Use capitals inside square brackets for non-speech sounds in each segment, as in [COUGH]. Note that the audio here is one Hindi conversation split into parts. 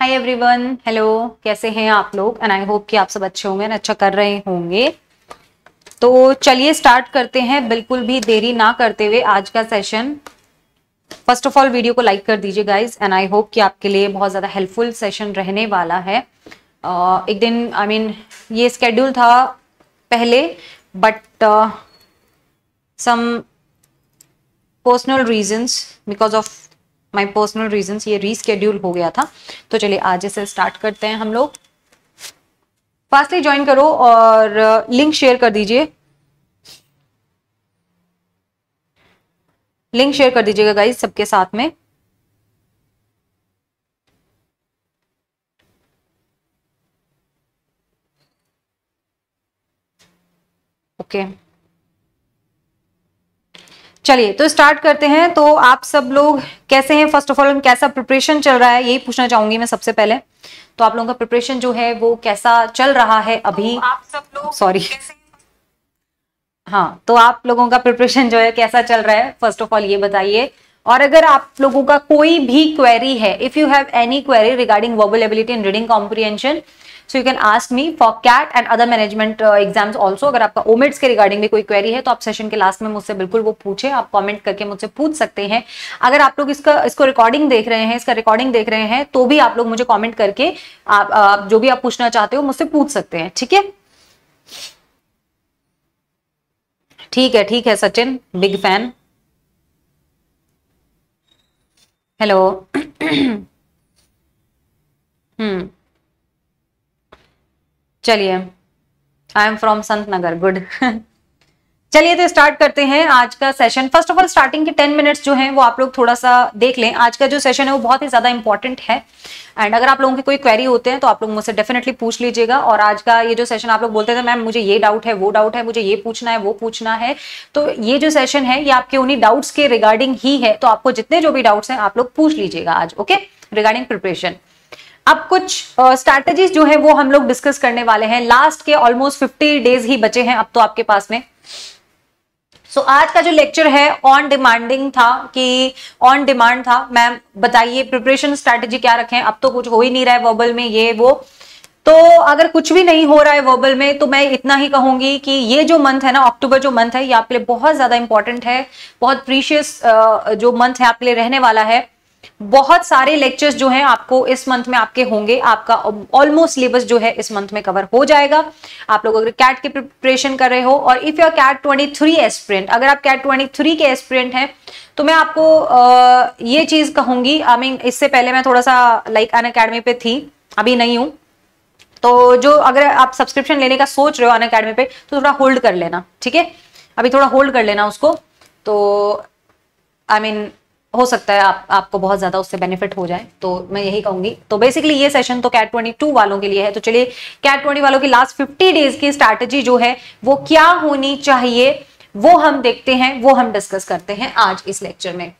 हाय एवरीवन हेलो कैसे हैं आप लोग एंड आई होप कि आप सब अच्छे होंगे अच्छा कर रहे होंगे तो चलिए स्टार्ट करते हैं बिल्कुल भी देरी ना करते हुए आज का session first of all video को लाइक कर दीजिए गाइज एंड आई होप कि आपके लिए बहुत ज़्यादा हेल्पफुल सेशन रहने वाला है uh, एक दिन आई I मीन mean, ये स्केड्यूल था पहले but some personal reasons because of my personal reasons ये रीस्केड्यूल हो गया था तो चलिए आज इसे स्टार्ट करते हैं हम लोग फास्टली ज्वाइन करो और लिंक uh, शेयर कर दीजिए लिंक शेयर कर दीजिएगा गाइज सबके साथ में ओके okay. चलिए तो स्टार्ट करते हैं तो आप सब लोग कैसे हैं फर्स्ट ऑफ ऑल कैसा प्रिपरेशन चल रहा है यही पूछना चाहूंगी मैं सबसे पहले तो आप लोगों का प्रिपरेशन जो है वो कैसा चल रहा है अभी तो आप सब लोग सॉरी हाँ तो आप लोगों का प्रिपरेशन जो है कैसा चल रहा है फर्स्ट ऑफ ऑल ये बताइए और अगर आप लोगों का कोई भी क्वेरी है if you have any query regarding verbal ability and reading comprehension so you can ask me for CAT and other management exams also अगर आपका ओमिट्स के रिगार्डिंग भी कोई क्वेरी है तो आप सेशन के लास्ट में मुझसे बिल्कुल वो पूछे आप कॉमेंट करके मुझसे पूछ सकते हैं अगर आप लोग इसका इसको रिकॉर्डिंग देख रहे हैं इसका रिकॉर्डिंग देख रहे हैं तो भी आप लोग मुझे कॉमेंट करके आप, आप जो भी आप पूछना चाहते हो मुझसे पूछ सकते हैं ठीक है ठीक है ठीक है Sachin big fan hello hmm चलिए आई एम फ्रॉम संत नगर गुड चलिए तो स्टार्ट करते हैं आज का session first of all starting के टेन मिनट्स जो हैं वो आप लोग थोड़ा सा देख लें आज का जो सेशन है वो बहुत ही ज्यादा इंपॉर्टेंट है एंड अगर आप लोगों के कोई क्वेरी होते हैं तो आप लोग मुझसे डेफिनेटली पूछ लीजिएगा और आज का ये जो सेशन आप लोग बोलते थे मैम मुझे ये डाउट है वो डाउट है मुझे ये पूछना है वो पूछना है तो ये जो सेशन है ये आपके उन्हीं डाउट्स के रिगार्डिंग ही है तो आपको जितने जो भी डाउट्स हैं आप लोग पूछ लीजिएगा आज ओके रिगार्डिंग प्रिपरेशन अब कुछ स्ट्रैटेजीज uh, जो है वो हम लोग डिस्कस करने वाले हैं लास्ट के ऑलमोस्ट फिफ्टी डेज ही बचे हैं अब तो आपके पास में सो so, आज का जो लेक्चर है ऑन डिमांडिंग था कि ऑन डिमांड था मैम बताइए प्रिपरेशन स्ट्रैटेजी क्या रखें अब तो कुछ हो ही नहीं रहा है वर्बल में ये वो तो अगर कुछ भी नहीं हो रहा है वर्बल में तो मैं इतना ही कहूंगी कि ये जो मंथ है ना अक्टूबर जो मंथ है ये आपके लिए बहुत ज्यादा इंपॉर्टेंट है बहुत प्रीशियस जो मंथ है आपके लिए रहने वाला है बहुत सारे लेक्चर्स जो हैं आपको इस मंथ में आपके होंगे आपका ऑलमोस्ट सिलेबस जो है इस मंथ में कवर हो जाएगा आप लोग अगर कैट की प्रिपरेशन कर रहे हो और if you CAT three aspirant अगर आप कैट थ्री के एस्पिरेंट हैं तो मैं आपको आ, ये चीज कहूंगी आई मीन इससे पहले मैं थोड़ा सा लाइक अन अकेडमी पे थी अभी नहीं हूं तो जो अगर आप सब्सक्रिप्शन लेने का सोच रहे हो अन अकेडमी पे तो थोड़ा होल्ड कर लेना ठीक है अभी थोड़ा होल्ड कर लेना उसको तो आई I मीन mean, हो सकता है आप आपको बहुत ज़्यादा उससे बेनिफिट हो जाए तो मैं यही कहूंगी तो बेसिकली ये सेशन तो कैट ट्वेंटी टू वालों के लिए है तो चलिए कैट ट्वेंटी वालों की लास्ट फिफ्टी डेज की स्ट्रैटेजी जो है वो क्या होनी चाहिए वो हम देखते हैं वो हम डिस्कस करते हैं आज इस लेक्चर में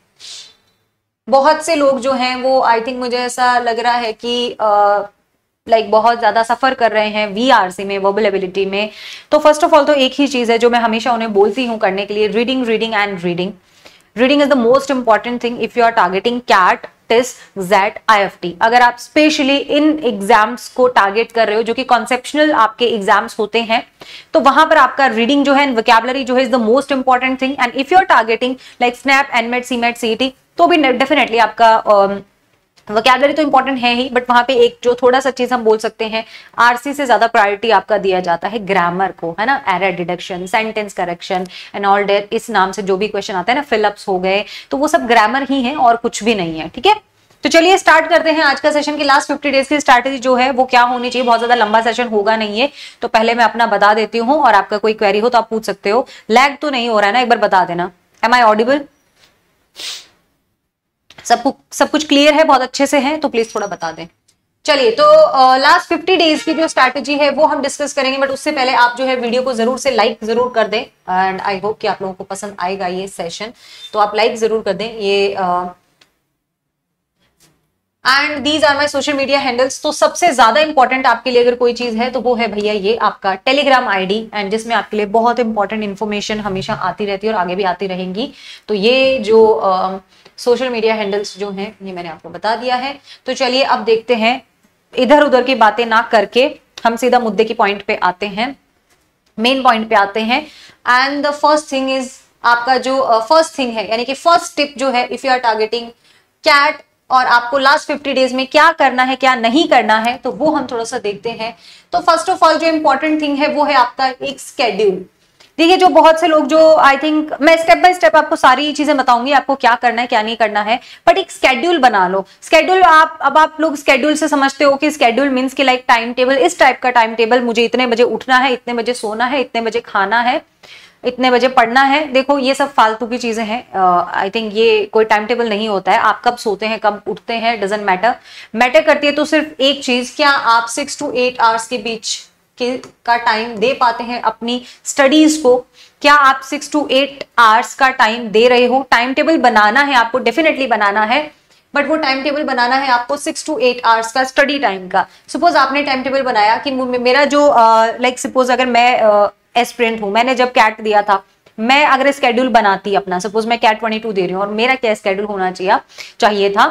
बहुत से लोग जो हैं वो आई थिंक मुझे ऐसा लग रहा है कि लाइक like, बहुत ज़्यादा सफ़र कर रहे हैं सी में वर्बलेबिलिटी में तो फर्स्ट ऑफ ऑल तो एक ही चीज़ है जो मैं हमेशा उन्हें बोलती हूँ करने के लिए reading reading and reading reading is the most important thing if you are targeting CAT test XAT IFT अगर आप स्पेशली इन एग्जाम्स को टारगेट कर रहे हो जो कि कॉन्सेप्शनल आपके एग्जाम्स होते हैं तो वहां पर आपका रीडिंग जो है वोकेबलरी जो है is the most important thing and if you are targeting like SNAP NMAT CMAT CET तो भी डेफिनेटली आपका um, वोकैबलरी तो इंपॉर्टेंट है ही बट वहां पे एक जो थोड़ा सा चीज हम बोल सकते हैं आरसी से ज्यादा प्रायोरिटी आपका दिया जाता है ग्रामर को है ना error detection sentence correction and all that इस नाम से जो भी क्वेश्चन आता है ना फिलअप्स हो गए तो वो सब ग्रामर ही है और कुछ भी नहीं है ठीक है तो चलिए स्टार्ट करते हैं आज का सेशन की लास्ट फिफ्टी डेज की स्ट्रैटेजी जो है वो क्या होनी चाहिए बहुत ज्यादा लंबा सेशन होगा नहीं है तो पहले मैं अपना बता देती हूँ और आपका कोई क्वेरी हो तो आप पूछ सकते हो लैग तो नहीं हो रहा है ना एक बार बता देना एम आई ऑडिबल सब सब कुछ क्लियर है बहुत अच्छे से है तो प्लीज थोड़ा बता दें चलिए तो लास्ट फिफ्टी डेज की जो स्ट्रैटेजी है वो हम डिस्कस करेंगे बट उससे पहले आप जो है वीडियो को जरूर से लाइक जरूर कर दें एंड आई होप कि आप लोगों को पसंद आएगा ये सेशन तो आप लाइक जरूर कर दें ये and these are my social media handles तो सबसे ज्यादा इंपॉर्टेंट आपके लिए अगर कोई चीज है तो वो है भैया ये आपका टेलीग्राम आईडी एंड जिसमें आपके लिए बहुत इंपॉर्टेंट इन्फॉर्मेशन हमेशा आती रहती है और आगे भी आती रहेंगी तो ये जो uh, सोशल मीडिया हैंडल्स जो हैं ये मैंने आपको बता दिया है तो चलिए अब देखते हैं इधर उधर की बातें ना करके हम सीधा मुद्दे की पॉइंट पे आते हैं मेन पॉइंट पे आते हैं and the first thing is आपका जो फर्स्ट uh, थिंग है यानी कि फर्स्ट टिप जो है if you are targeting CAT और आपको लास्ट फिफ्टी डेज में क्या करना है क्या नहीं करना है तो वो हम थोड़ा सा देखते हैं तो फर्स्ट ऑफ ऑल जो इम्पोर्टेंट थिंग है वो है आपका एक स्केड्यूल देखिए जो बहुत से लोग जो आई थिंक मैं स्टेप बाय स्टेप आपको सारी चीजें बताऊंगी आपको क्या करना है क्या नहीं करना है बट एक स्केड्यूल बना लो स्केड्यूल आप अब आप लोग स्केड्यूल से समझते हो कि स्केड्यूल मीन्स की लाइक टाइम टेबल इस टाइप का टाइम टेबल मुझे इतने बजे उठना है इतने बजे सोना है इतने बजे खाना है इतने बजे पढ़ना है देखो ये सब फालतू की चीज़ें हैं आई थिंक ये कोई टाइम टेबल नहीं होता है आप कब सोते हैं कब उठते हैं डजेंट मैटर मैटर करती है तो सिर्फ एक चीज़ क्या आप सिक्स टू एट आवर्स के बीच के का टाइम दे पाते हैं अपनी स्टडीज को क्या आप सिक्स टू एट आवर्स का टाइम दे रहे हो टाइम टेबल बनाना है आपको डेफिनेटली बनाना है बट वो टाइम टेबल बनाना है आपको सिक्स टू एट आवर्स का स्टडी टाइम का सपोज आपने टाइम टेबल बनाया कि मेरा जो लाइक uh, सपोज like, अगर मैं एस्पिरेंट uh, हूं मैंने जब कैट दिया था मैं अगर स्केड्यूल बनाती अपना सपोज मैं कैट ट्वेंटी टू दे रही हूँ और मेरा क्या स्केड्यूल होना चाहिए चाहिए था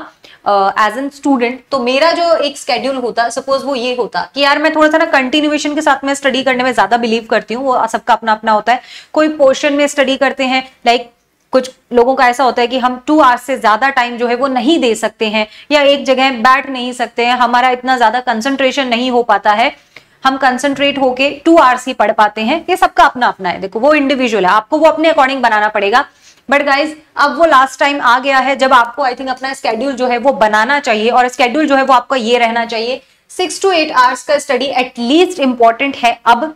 एज एन स्टूडेंट तो मेरा जो एक स्केड्यूल होता सपोज वो ये होता कि यार मैं थोड़ा सा ना कंटिन्यूएशन के साथ में स्टडी करने में ज्यादा बिलीव करती हूँ वो सबका अपना अपना होता है कोई पोर्शन में स्टडी करते हैं लाइक कुछ लोगों का ऐसा होता है कि हम टू आवर्स से ज्यादा टाइम जो है वो नहीं दे सकते हैं या एक जगह बैठ नहीं सकते हैं हमारा इतना ज्यादा कंसंट्रेशन नहीं हो पाता है हम कंसंट्रेट होके टू आवर्स ही पढ़ पाते हैं ये सबका अपना अपना है देखो वो इंडिविजुअल है आपको वो अपने अकॉर्डिंग बनाना पड़ेगा बट गाइज अब वो लास्ट टाइम आ गया है जब आपको आई थिंक अपना स्केड्यूल जो है वो बनाना चाहिए और स्केड्यूल जो है वो आपका ये रहना चाहिए सिक्स टू एट आवर्स का स्टडी एटलीस्ट इंपॉर्टेंट है अब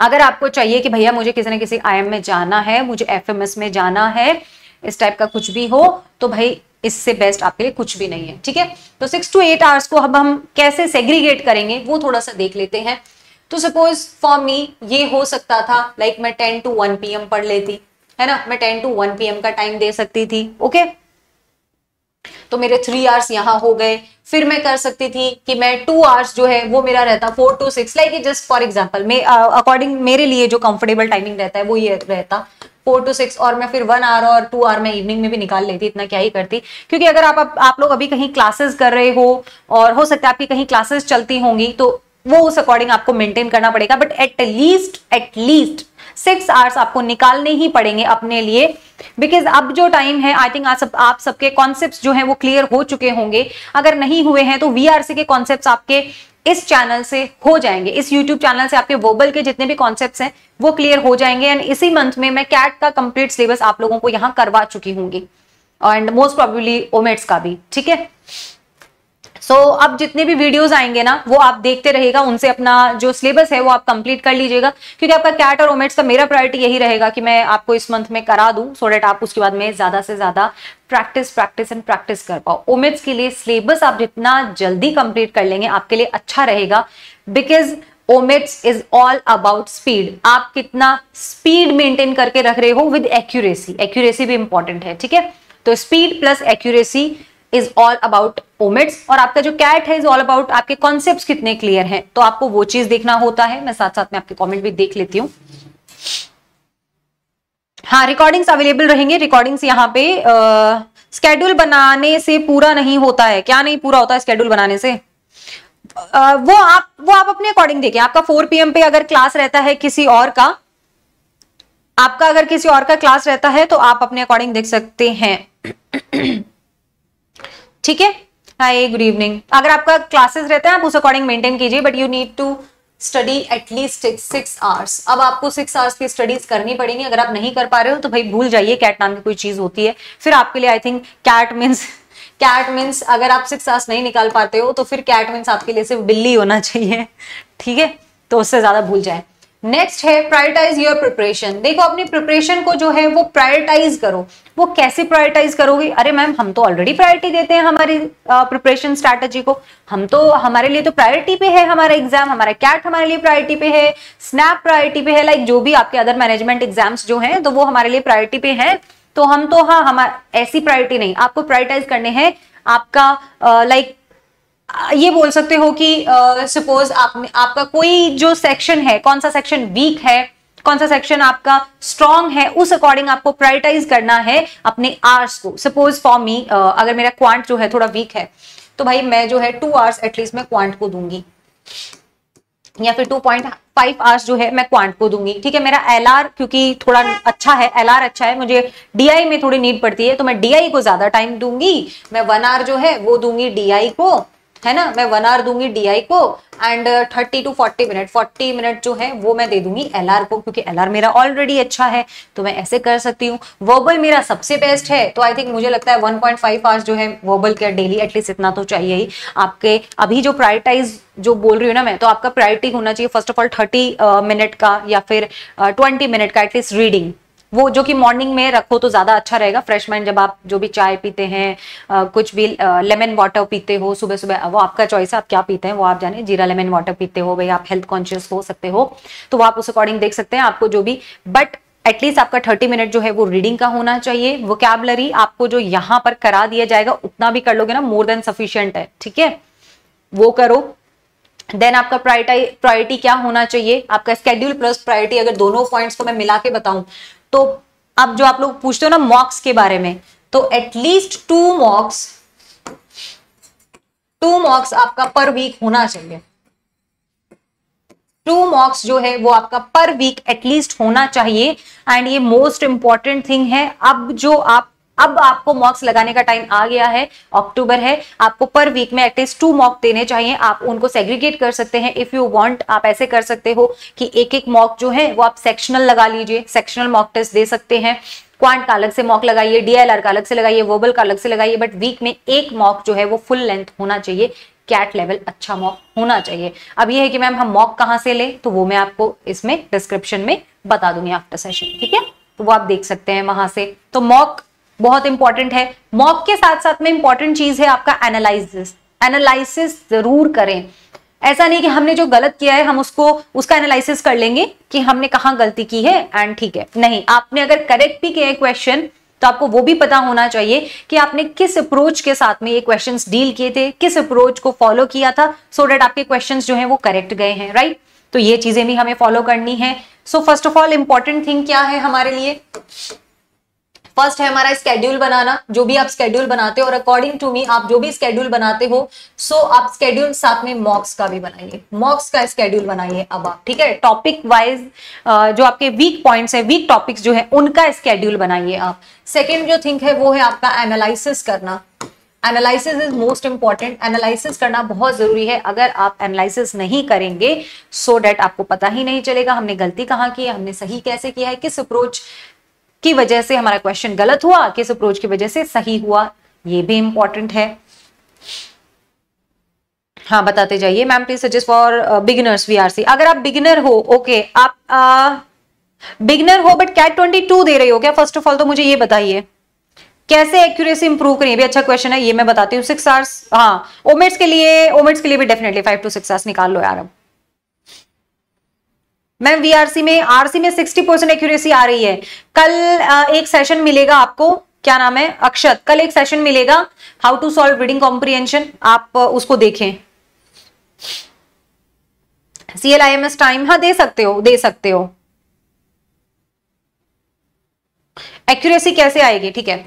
अगर आपको चाहिए कि भैया मुझे किसी ना किसी आई में जाना है मुझे एफ में जाना है इस टाइप का कुछ भी हो तो भाई इससे बेस्ट आपके लिए कुछ भी नहीं है ठीक है तो सिक्स टू एट आवर्स को अब हम कैसे सेग्रीगेट करेंगे वो थोड़ा सा देख लेते हैं तो सपोज फॉर मी ये हो सकता था लाइक like मैं टेन टू वन पी पढ़ लेती है ना मैं टेन टू वन पी का टाइम दे सकती थी ओके okay? तो मेरे थ्री आवर्स यहाँ हो गए फिर मैं कर सकती थी कि मैं टू आवर्स जो है वो मेरा रहता four to six like just for example according मेरे लिए जो कंफर्टेबल टाइमिंग रहता है वो ये रहता फोर टू सिक्स और मैं फिर वन आवर और टू आवर मैं इवनिंग में भी निकाल लेती इतना क्या ही करती क्योंकि अगर आप आप, आप लोग अभी कहीं क्लासेस कर रहे हो और हो सकता है आपकी कहीं क्लासेस चलती होंगी तो वो उस अकॉर्डिंग आपको मेंटेन करना पड़ेगा but at least at least six hours आपको निकालने ही पड़ेंगे अपने लिए बिकॉज अब जो टाइम है आई थिंक आज सब आप सबके कॉन्सेप्ट जो है वो क्लियर हो चुके होंगे अगर नहीं हुए हैं तो वीआरसी के कॉन्सेप्ट आपके इस चैनल से हो जाएंगे इस YouTube चैनल से आपके वोबल के जितने भी कॉन्सेप्ट हैं वो क्लियर हो जाएंगे एंड इसी मंथ में मैं कैट का कंप्लीट सिलेबस आप लोगों को यहां करवा चुकी होंगी एंड मोस्ट प्रोबेबली ओमेट्स का भी ठीक है सो so, अब जितने भी वीडियोस आएंगे ना वो आप देखते रहेगा उनसे अपना जो सिलेबस है वो आप कंप्लीट कर लीजिएगा क्योंकि आपका कैट और ओमेट्स का मेरा प्रायोरिटी यही रहेगा कि मैं आपको इस मंथ में करा दूं सो so डेट आप उसके बाद में ज्यादा से ज्यादा प्रैक्टिस प्रैक्टिस एंड प्रैक्टिस कर पाओ ओमेट्स के लिए सिलेबस आप जितना जल्दी कंप्लीट कर लेंगे आपके लिए अच्छा रहेगा because OMETs is all about speed आप कितना स्पीड मेंटेन करके रख रहे हो विद एक्यूरेसी एक्यूरेसी भी इंपॉर्टेंट है ठीक है तो speed plus accuracy is all about OMETs और आपका जो कैट है इज ऑल अबाउट आपके कॉन्सेप्ट कितने क्लियर हैं तो आपको वो चीज देखना होता है मैं साथ साथ में आपके कॉमेंट भी देख लेती हूँ हाँ रिकॉर्डिंग्स अवेलेबल रहेंगे रिकॉर्डिंग्स यहाँ पे स्केड्यूल बनाने से पूरा नहीं होता है क्या नहीं पूरा होता है स्केड्यूल बनाने से आ, वो आप वो आप अपने अकॉर्डिंग देखें आपका 4 पीएम पे अगर क्लास रहता है किसी और का आपका अगर किसी और का क्लास रहता है तो आप अपने अकॉर्डिंग देख सकते हैं ठीक है हाय गुड इवनिंग अगर आपका क्लासेस रहता है आप उस अकॉर्डिंग मेंटेन कीजिए but you need to study at least six hours अब आपको सिक्स आवर्स की स्टडीज करनी पड़ेंगी अगर आप नहीं कर पा रहे हो तो भाई भूल जाइए कैट नाम की कोई चीज होती है फिर आपके लिए I think CAT means CAT means अगर आप सिक्स आवर्स नहीं निकाल पाते हो तो फिर कैट मीन्स आपके लिए सिर्फ बिल्ली होना चाहिए ठीक है तो उससे ज्यादा भूल जाए नेक्स्ट है प्रायोरिटाइज योर प्रिपरेशन देखो अपनी प्रिपरेशन को जो है वो प्रायोरिटाइज करो वो कैसे प्रायोरिटाइज करोगे अरे मैम हम तो ऑलरेडी प्रायोरिटी देते हैं हमारी प्रिपरेशन स्ट्रैटेजी को हम तो हमारे लिए तो प्रायोरिटी पे है हमारा एग्जाम हमारा कैट हमारे लिए प्रायोरिटी पे है स्नैप प्रायोरिटी पे है लाइक like जो भी आपके अदर मैनेजमेंट एग्जाम्स जो है तो वो हमारे लिए प्रायोरिटी पे है तो हम तो हाँ हमारा ऐसी प्रायोरिटी नहीं आपको प्रायोरिटाइज करने हैं आपका लाइक ये बोल सकते हो कि सपोज आपने आपका कोई जो सेक्शन है कौन सा सेक्शन वीक है कौन सा सेक्शन आपका स्ट्रांग है उस अकॉर्डिंग आपको प्रायोरिटाइज करना है अपने आर्स को सपोज फॉर मी अगर मेरा क्वांट जो है थोड़ा वीक है तो भाई मैं जो है टू आवर्स एटलीस्ट मैं क्वांट को दूंगी या फिर टू पॉइंट फाइव आवर्स जो है मैं क्वांट को दूंगी ठीक है मेरा एल आर क्योंकि थोड़ा अच्छा है एल आर अच्छा है मुझे डी आई में थोड़ी नीड पड़ती है तो मैं डी आई को ज्यादा टाइम दूंगी मैं वन आर जो है वो दूंगी डी आई को है ना मैं वन आवर दूंगी डीआई को and thirty to forty minute forty minute जो है वो मैं दे दूंगी एलआर को क्योंकि एलआर मेरा ऑलरेडी अच्छा है तो मैं ऐसे कर सकती हूँ वर्बल मेरा सबसे बेस्ट है तो आई थिंक मुझे लगता है वन पॉइंट फाइव आवर्स जो है वर्बल के डेली एटलीस्ट इतना तो चाहिए ही आपके अभी जो प्रायरटाइज जो बोल रही हूँ ना मैं तो आपका प्रायोरिटी होना चाहिए first of all thirty minute का या फिर ट्वेंटी uh, मिनट का एटलीस्ट रीडिंग वो जो कि मॉर्निंग में रखो तो ज़्यादा अच्छा रहेगा फ्रेश माइंड जब आप जो भी चाय पीते हैं आ, कुछ भी लेमन वाटर पीते हो सुबह सुबह वो आपका चॉइस है आप क्या पीते हैं वो आप जाने जीरा लेमन वाटर पीते हो भाई आप हेल्थ कॉन्शियस हो सकते हो तो वो आप उस अकॉर्डिंग देख सकते हैं आपको जो भी बट एटलीस्ट आपका थर्टी मिनट जो है वो रीडिंग का होना चाहिए वो आपको जो यहाँ पर करा दिया जाएगा उतना भी कर लोगे ना मोर देन सफिशियंट है ठीक है वो करो देन आपका प्रायोरिटी क्या होना चाहिए आपका स्केड्यूल प्लस प्रायोरिटी अगर दोनों पॉइंट्स को मैं मिला के बताऊं तो अब जो आप लोग पूछते हो ना मॉक्स के बारे में तो at least two mocks two mocks आपका पर वीक होना चाहिए टू मॉक्स जो है वो आपका पर वीक एटलीस्ट होना चाहिए एंड ये मोस्ट इंपॉर्टेंट थिंग है अब जो आप अब आपको मॉक्स लगाने का टाइम आ गया है अक्टूबर है आपको पर वीक में एटलीस्ट टू मॉक देने चाहिए आप उनको सेग्रीगेट कर सकते हैं इफ यू वांट आप ऐसे कर सकते हो कि एक एक मॉक जो है वो आप सेक्शनल लगा लीजिए सेक्शनल मॉक टेस्ट दे सकते हैं क्वांट का अलग से मॉक लगाइए डीएलआर का अलग से लगाइए वोबल का अलग से लगाइए बट वीक में एक मॉक जो है वो फुल लेंथ होना चाहिए कैट लेवल अच्छा मॉक होना चाहिए अब ये है कि मैम हम मॉक कहाँ से लें तो वो मैं आपको इसमें डिस्क्रिप्शन में बता दूंगी आफ्टर सेशन ठीक है तो वो आप देख सकते हैं वहां से तो मॉक बहुत इंपॉर्टेंट है मॉक के साथ साथ में इंपॉर्टेंट चीज है आपका एनालिसिस एनालिसिस जरूर करें ऐसा नहीं कि हमने जो गलत किया है हम उसको उसका एनालिसिस कर लेंगे कि हमने कहा गलती की है एंड ठीक है नहीं आपने अगर करेक्ट भी किया है क्वेश्चन तो आपको वो भी पता होना चाहिए कि आपने किस अप्रोच के साथ में ये क्वेश्चंस डील किए थे किस अप्रोच को फॉलो किया था सो so डेट आपके क्वेश्चंस जो हैं वो करेक्ट गए हैं राइट तो ये चीजें भी हमें फॉलो करनी है so first of all important thing क्या है हमारे लिए फर्स्ट है हमारा स्केड्यूल बनाना जो भी आप स्केड्यूल बनाते हो और अकॉर्डिंग टू मी आप जो भी स्केड्यूल बनाते हो सो so आप स्केड्यूल साथ में मॉक्स का भी बनाइए मॉक्स का स्केड्यूल बनाइए अब आप ठीक है टॉपिक वाइज जो आपके वीक पॉइंट्स है वीक टॉपिक्स जो है उनका स्केड्यूल बनाइए आप सेकेंड जो थिंक है वो है आपका एनालिसिस करना analysis is most important analysis करना बहुत जरूरी है अगर आप एनालिसिस नहीं करेंगे सो so डेट आपको पता ही नहीं चलेगा हमने गलती कहाँ की है हमने सही कैसे किया है किस अप्रोच की वजह से हमारा क्वेश्चन गलत हुआ किस अप्रोच की वजह से सही हुआ ये भी इंपॉर्टेंट है हाँ बताते जाइए ma'am please suggest for beginners VRC अगर आप बिगिनर हो ओके okay, आप बिगिनर uh, हो बट कैट ट्वेंटी टू दे रही हो क्या फर्स्ट ऑफ ऑल तो मुझे ये बताइए कैसे एक्यूरेसी इंप्रूव करें भी अच्छा क्वेश्चन है ये मैं बताती हूँ सिक्स आवर्स हाँ ओमेट्स के लिए ओमेट्स के लिए भी definitely five to six hours निकाल लो यार अब मैम वीआरसी में आरसी में 60 परसेंट एक्यूरेसी आ रही है कल एक सेशन मिलेगा आपको क्या नाम है अक्षत कल एक सेशन मिलेगा how to solve reading comprehension आप उसको देखें सीएलआईएमएस टाइम हाँ दे सकते हो दे सकते हो एक्यूरेसी कैसे आएगी ठीक है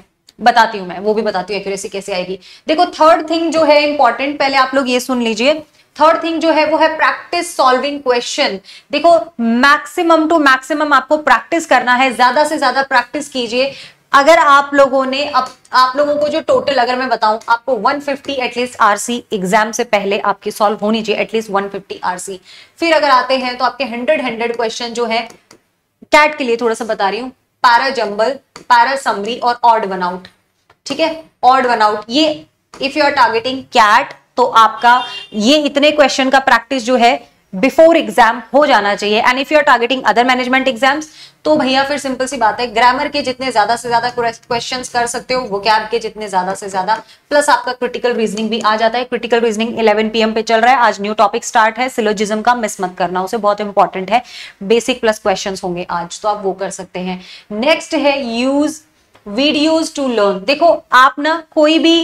बताती हूँ मैं वो भी बताती हूँ एक्यूरेसी कैसे आएगी देखो थर्ड थिंग जो है इंपॉर्टेंट पहले आप लोग ये सुन लीजिए थर्ड थिंग जो है वो है प्रैक्टिस सॉल्विंग क्वेश्चन देखो मैक्सिमम टू मैक्सिमम आपको प्रैक्टिस करना है ज्यादा से ज्यादा प्रैक्टिस कीजिए अगर आप लोगों ने अब आप लोगों को जो टोटल अगर मैं बताऊं आपको 150 एटलीस्ट आरसी एग्जाम से पहले आपकी सॉल्व होनी चाहिए एटलीस्ट 150 सी फिर अगर आते हैं तो आपके 100 100 क्वेश्चन जो है कैट के लिए थोड़ा सा बता रही हूँ पैरा जम्बल पैरा समरी और ऑड वन आउट ठीक है ऑड वन आउट ये if you are targeting CAT तो आपका ये इतने क्वेश्चन का प्रैक्टिस जो है बिफोर एग्जाम हो जाना चाहिए and if you are targeting other management exams तो भैया फिर सिंपल सी बात है ग्रामर के जितने ज्यादा से ज्यादा क्वेश्चंस कर सकते हो वो कैब के जितने ज्यादा से ज्यादा प्लस आपका क्रिटिकल रीजनिंग भी आ जाता है क्रिटिकल रीजनिंग 11 पीएम पे चल रहा है आज न्यू टॉपिक स्टार्ट है सिलोजिज्म का मिस मत करना उसे बहुत इंपॉर्टेंट है बेसिक प्लस क्वेश्चन होंगे आज तो आप वो कर सकते हैं नेक्स्ट है यूज वीडियोज टू लर्न देखो आप ना कोई भी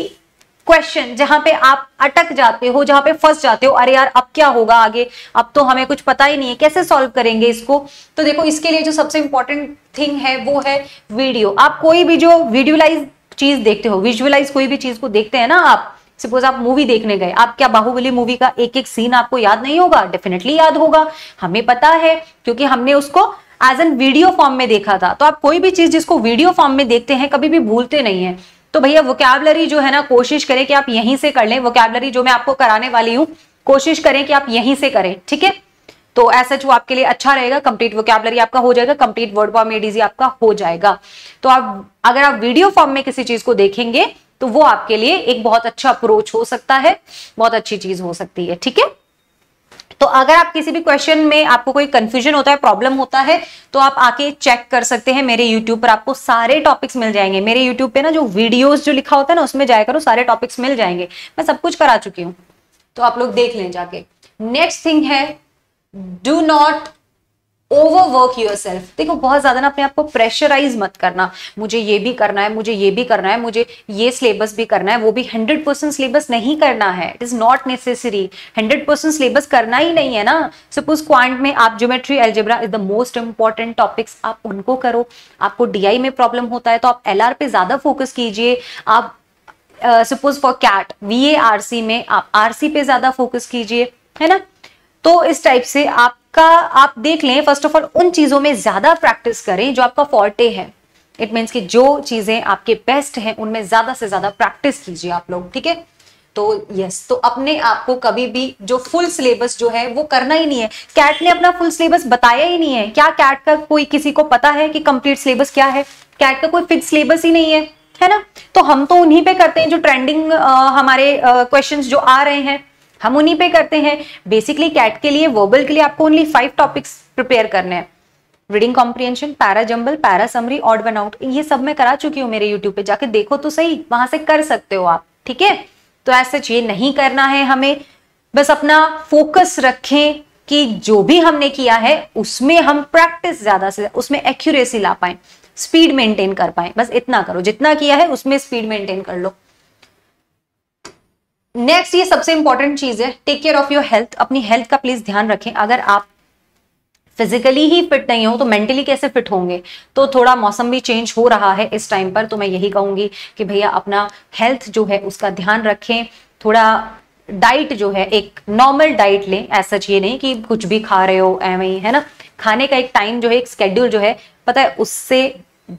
क्वेश्चन जहां पे आप अटक जाते हो जहां पे फंस जाते हो अरे यार अब क्या होगा आगे अब तो हमें कुछ पता ही नहीं है कैसे सॉल्व करेंगे इसको तो देखो इसके लिए जो सबसे इंपॉर्टेंट थिंग है वो है वीडियो आप कोई भी जो वीडियोलाइज चीज देखते हो विजुअलाइज कोई भी चीज को देखते हैं ना आप सपोज आप मूवी देखने गए आप क्या बाहुबली मूवी का एक एक सीन आपको याद नहीं होगा डेफिनेटली याद होगा हमें पता है क्योंकि हमने उसको एज एन वीडियो फॉर्म में देखा था तो आप कोई भी चीज जिसको वीडियो फॉर्म में देखते हैं कभी भी भूलते नहीं है तो भैया वोकैबलरी जो है ना कोशिश करें कि आप यहीं से कर लें वोकैबलरी जो मैं आपको कराने वाली हूं कोशिश करें कि आप यहीं से करें ठीक है तो ऐसा जो आपके लिए अच्छा रहेगा कंप्लीट वोकैबलरी आपका हो जाएगा कंप्लीट वर्ड फॉर्म एडीजी आपका हो जाएगा तो आप अगर आप वीडियो फॉर्म में किसी चीज को देखेंगे तो वो आपके लिए एक बहुत अच्छा अप्रोच हो सकता है बहुत अच्छी चीज हो सकती है ठीक है तो अगर आप किसी भी क्वेश्चन में आपको कोई कंफ्यूजन होता है प्रॉब्लम होता है तो आप आके चेक कर सकते हैं मेरे यूट्यूब पर आपको सारे टॉपिक्स मिल जाएंगे मेरे यूट्यूब पे ना जो वीडियोज जो लिखा होता है ना उसमें जाकर करो सारे टॉपिक्स मिल जाएंगे मैं सब कुछ करा चुकी हूँ तो आप लोग देख लें जाके नेक्स्ट थिंग है do not overwork yourself देखो बहुत ज्यादा ना अपने आप को प्रेशराइज मत करना मुझे ये भी करना है मुझे ये भी करना है मुझे ये सिलेबस भी करना है वो भी हंड्रेड परसेंट सिलेबस नहीं करना है it is not necessary hundred percent syllabus करना ही नहीं है ना सपोज क्वांट में आप geometry algebra is the most important topics आप उनको करो आपको डीआई में प्रॉब्लम होता है तो आप एल पे ज्यादा फोकस कीजिए आप सपोज फॉर कैट वी में आप आर पे ज्यादा फोकस कीजिए है ना तो इस टाइप से आप का आप देख लें फर्स्ट ऑफ ऑल उन चीज़ों में ज़्यादा प्रैक्टिस करें जो आपका फॉर्टे है इट मीन्स कि जो चीज़ें आपके बेस्ट हैं उनमें ज़्यादा से ज़्यादा प्रैक्टिस कीजिए आप लोग ठीक है तो यस तो अपने आप को कभी भी जो फुल सिलेबस जो है वो करना ही नहीं है कैट ने अपना फुल सिलेबस बताया ही नहीं है क्या कैट का कोई किसी को पता है कि कंप्लीट सिलेबस क्या है कैट का कोई फिक्स सिलेबस ही नहीं है है ना तो हम तो उन्हीं पे करते हैं जो ट्रेंडिंग आ, हमारे क्वेश्चंस जो आ रहे हैं हम उन्हीं पे करते हैं बेसिकली कैट के लिए वर्बल के लिए आपको ओनली फाइव टॉपिक्स प्रिपेयर करने हैं reading comprehension para jumble para summary odd one out ये सब मैं करा चुकी हूँ मेरे यूट्यूब पे जाके देखो तो सही वहां से कर सकते हो आप ठीक है तो ऐसे ये नहीं करना है हमें बस अपना फोकस रखें कि जो भी हमने किया है उसमें हम प्रैक्टिस ज्यादा से उसमें एक्यूरेसी ला पाए स्पीड मेंटेन कर पाए बस इतना करो जितना किया है उसमें स्पीड मेंटेन कर लो नेक्स्ट ये सबसे इंपॉर्टेंट चीज है take care of your health अपनी हेल्थ का प्लीज ध्यान रखें अगर आप फिजिकली ही फिट नहीं हो तो मेंटली कैसे फिट होंगे तो थोड़ा मौसम भी चेंज हो रहा है इस टाइम पर तो मैं यही कहूंगी कि भैया अपना हेल्थ जो है उसका ध्यान रखें थोड़ा डाइट जो है एक नॉर्मल डाइट लें ऐसा चाहिए नहीं कि कुछ भी खा रहे हो एवं है ना खाने का एक टाइम जो है एक स्केड्यूल जो है पता है उससे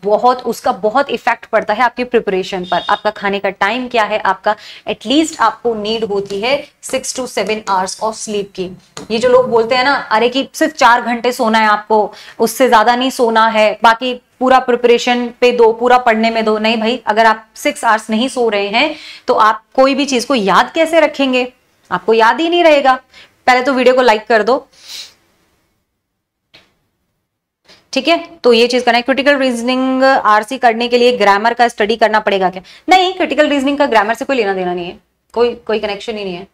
बहुत उसका बहुत इफेक्ट पड़ता है आपके प्रिपरेशन पर आपका खाने का टाइम क्या है आपका एटलीस्ट आपको नीड होती है six to seven hours of sleep की ये जो लोग बोलते हैं ना अरे कि सिर्फ चार घंटे सोना है आपको उससे ज्यादा नहीं सोना है बाकी पूरा प्रिपरेशन पे दो पूरा पढ़ने में दो नहीं भाई अगर आप सिक्स आवर्स नहीं सो रहे हैं तो आप कोई भी चीज को याद कैसे रखेंगे आपको याद ही नहीं रहेगा पहले तो वीडियो को लाइक कर दो ठीक है तो ये चीज करना है क्रिटिकल रीजनिंग आरसी करने के लिए ग्रामर का स्टडी करना पड़ेगा क्या नहीं क्रिटिकल रीजनिंग का ग्रामर से कोई लेना देना नहीं है कोई कोई कनेक्शन ही नहीं है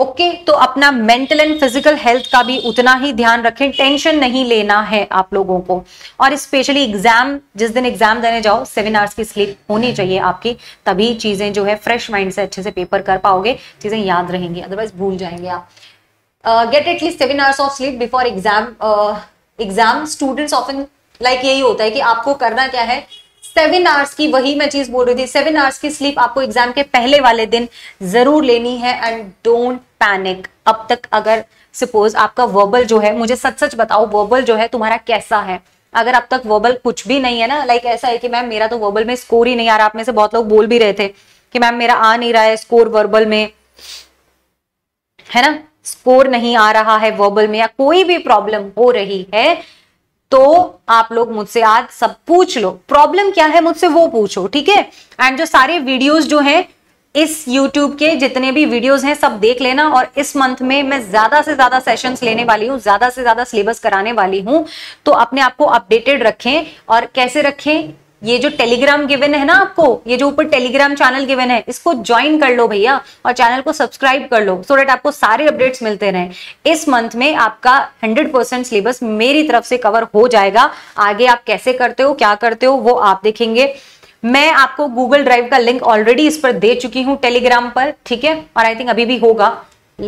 ओके okay, तो अपना मेंटल एंड फिजिकल हेल्थ का भी उतना ही ध्यान रखें टेंशन नहीं लेना है आप लोगों को और स्पेशली एग्जाम जिस दिन एग्जाम देने जाओ सेवन आवर्स की स्लीप होनी चाहिए आपकी तभी चीजें जो है फ्रेश माइंड से अच्छे से पेपर कर पाओगे चीजें याद रहेंगी अदरवाइज भूल जाएंगे आप get at least seven hours of sleep before exam exam students often like यही होता है कि आपको करना क्या है सेवन आवर्स की वही मैं चीज बोल रही थी सेवन आवर्स की स्लीप आपको एग्जाम के पहले वाले दिन जरूर लेनी है एंड डोंट पैनिक अब तक अगर सपोज आपका वर्बल जो है मुझे सच सच बताओ वर्बल जो है तुम्हारा कैसा है अगर अब तक वर्बल कुछ भी नहीं है ना लाइक ऐसा है कि मैम मेरा तो वर्बल में स्कोर ही नहीं आ रहा आप में से बहुत लोग बोल भी रहे थे कि मैम मेरा आ नहीं रहा है स्कोर वर्बल में है ना स्कोर नहीं आ रहा है वर्बल में या कोई भी प्रॉब्लम हो रही है तो आप लोग मुझसे आज सब पूछ लो प्रॉब्लम क्या है मुझसे वो पूछो ठीक है एंड जो सारे वीडियोस जो हैं इस YouTube के जितने भी वीडियोस हैं सब देख लेना और इस मंथ में मैं ज्यादा से ज्यादा सेशंस लेने वाली हूँ ज्यादा से ज्यादा सिलेबस कराने वाली हूँ तो अपने आप को अपडेटेड रखें और कैसे रखें ये जो टेलीग्राम गिवन है ना आपको ये जो ऊपर टेलीग्राम चैनल गिवन है इसको ज्वाइन कर लो भैया और चैनल को सब्सक्राइब कर लो सो डेट आपको सारे अपडेट्स मिलते रहे इस मंथ में आपका 100 परसेंट सिलेबस मेरी तरफ से कवर हो जाएगा आगे आप कैसे करते हो क्या करते हो वो आप देखेंगे मैं आपको गूगल ड्राइव का लिंक ऑलरेडी इस पर दे चुकी हूँ टेलीग्राम पर ठीक है और आई थिंक अभी भी होगा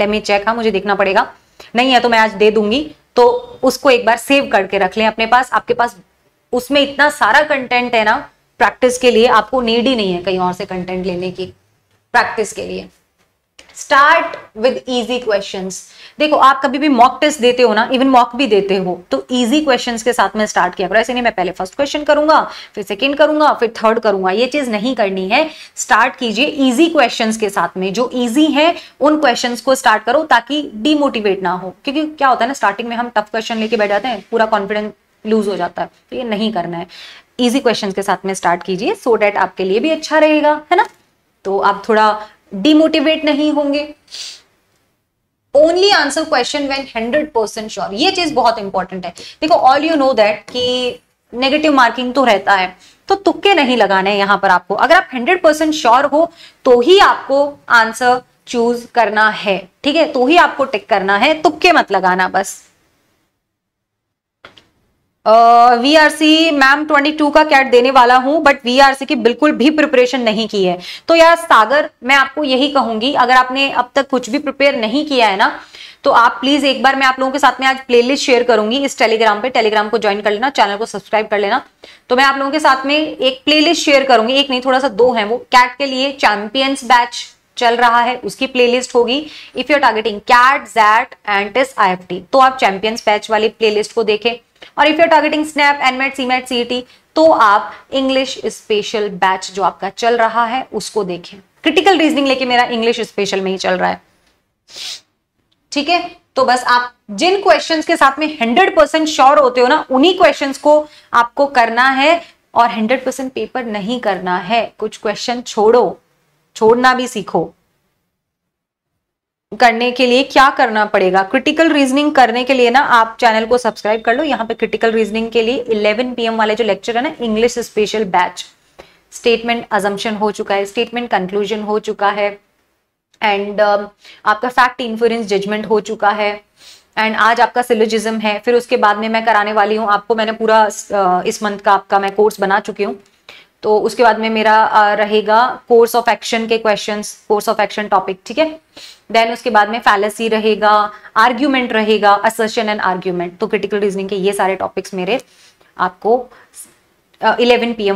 लेमी चेक हाँ मुझे देखना पड़ेगा नहीं है तो मैं आज दे दूंगी तो उसको एक बार सेव करके रख लें अपने पास आपके पास उसमें इतना सारा कंटेंट है ना प्रैक्टिस के लिए आपको नीड ही नहीं है कहीं और से कंटेंट लेने की प्रैक्टिस के लिए स्टार्ट विद इजी क्वेश्चन देखो आप कभी भी मॉक टेस्ट देते हो ना इवन मॉक भी देते हो तो इजी क्वेश्चन के साथ में स्टार्ट किया करो ऐसे नहीं मैं पहले फर्स्ट क्वेश्चन करूंगा फिर सेकेंड करूंगा फिर थर्ड करूंगा ये चीज नहीं करनी है स्टार्ट कीजिए इजी क्वेश्चन के साथ में जो इजी है उन क्वेश्चन को स्टार्ट करो ताकि डिमोटिवेट ना हो क्योंकि क्या होता है ना स्टार्टिंग में हम टफ क्वेश्चन लेके बैठ जाते हैं पूरा कॉन्फिडेंस लूज हो जाता है तो ये नहीं करना है इजी क्वेश्चंस के साथ में स्टार्ट कीजिए सो डेट आपके लिए भी अच्छा रहेगा है ना तो आप थोड़ा डिमोटिवेट नहीं होंगे only answer question when hundred percent sure ये चीज बहुत इंपॉर्टेंट है देखो ऑल यू नो दैट कि नेगेटिव मार्किंग तो रहता है तो तुक्के नहीं लगाने यहां पर आपको अगर आप हंड्रेड परसेंट श्योर हो तो ही आपको आंसर चूज करना है ठीक है तो ही आपको टिक करना है तुक्के मत लगाना बस वीआरसी मैम 22 का कैट देने वाला हूं बट वीआरसी की बिल्कुल भी प्रिपरेशन नहीं की है तो यार सागर मैं आपको यही कहूंगी अगर आपने अब तक कुछ भी प्रिपेयर नहीं किया है ना तो आप प्लीज एक बार मैं आप लोगों के साथ में आज प्लेलिस्ट शेयर करूंगी इस टेलीग्राम पे टेलीग्राम को ज्वाइन कर लेना चैनल को सब्सक्राइब कर लेना तो मैं आप लोगों के साथ में एक प्लेलिस्ट शेयर करूंगी एक नहीं थोड़ा सा दो है वो कैट के लिए चैंपियंस बैच चल रहा है उसकी प्लेलिस्ट होगी if you are targeting CAT XAT and test I तो आप चैंपियंस बैच वाली प्लेलिस्ट को देखें और if you targeting SNAP NMAT CMAT CET तो आप इंग्लिश स्पेशल बैच जो आपका चल रहा है उसको देखें क्रिटिकल रीजनिंग लेके मेरा इंग्लिश स्पेशल में ही चल रहा है ठीक है तो बस आप जिन क्वेश्चंस के साथ में हंड्रेड परसेंट श्योर होते हो ना उन्हीं क्वेश्चंस को आपको करना है और हंड्रेड परसेंट पेपर नहीं करना है कुछ क्वेश्चन छोड़ो छोड़ना भी सीखो करने के लिए क्या करना पड़ेगा क्रिटिकल रीजनिंग करने के लिए ना आप चैनल को सब्सक्राइब कर लो यहाँ पे क्रिटिकल रीजनिंग के लिए 11 पीएम वाले जो लेक्चर है ना English special batch statement assumption हो चुका है स्टेटमेंट कंक्लूजन हो चुका है एंड uh, um, आपका फैक्ट इन्फ्लुएंस जजमेंट हो चुका है एंड आज आपका सिलोजिज्म है फिर उसके बाद में मैं कराने वाली हूँ आपको मैंने पूरा uh, इस मंथ का आपका मैं कोर्स बना चुकी हूँ तो उसके बाद में मेरा रहेगा कोर्स ऑफ एक्शन के questions course of action topic ठीक है देन उसके बाद में फैलेसी रहेगा आर्ग्यूमेंट रहेगा असर्शन एंड आर्ग्यूमेंट तो क्रिटिकल रीजनिंग के ये सारे टॉपिक्स मेरे आपको इलेवन पी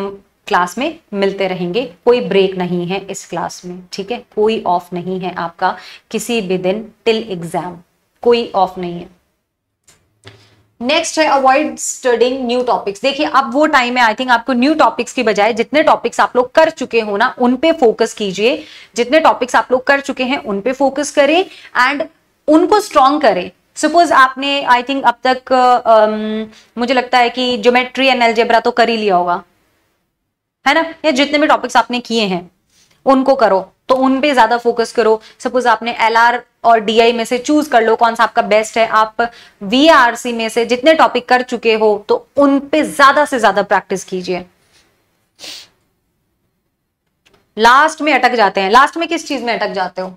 क्लास में मिलते रहेंगे कोई ब्रेक नहीं है इस क्लास में ठीक है कोई ऑफ नहीं है आपका किसी भी दिन टिल एग्जाम कोई ऑफ नहीं है नेक्स्ट है अवॉइड स्टडिंग न्यू टॉपिक्स देखिए अब वो टाइम है आई थिंक आपको न्यू टॉपिक्स की बजाय जितने टॉपिक्स आप लोग कर चुके हो ना उन पे फोकस कीजिए जितने टॉपिक्स आप लोग कर चुके हैं उन पे फोकस करें एंड उनको स्ट्रॉन्ग करें सपोज आपने आई थिंक अब तक um, मुझे लगता है कि ज्योमेट्री एंड एल्जेब्रा तो कर ही लिया होगा है ना या जितने भी टॉपिक्स आपने किए हैं उनको करो तो उन पे ज्यादा फोकस करो सपोज आपने एल और डी में से चूज कर लो कौन सा आपका बेस्ट है आप वी में से जितने टॉपिक कर चुके हो तो उन पे ज्यादा से ज्यादा प्रैक्टिस कीजिए लास्ट में अटक जाते हैं लास्ट में किस चीज में अटक जाते हो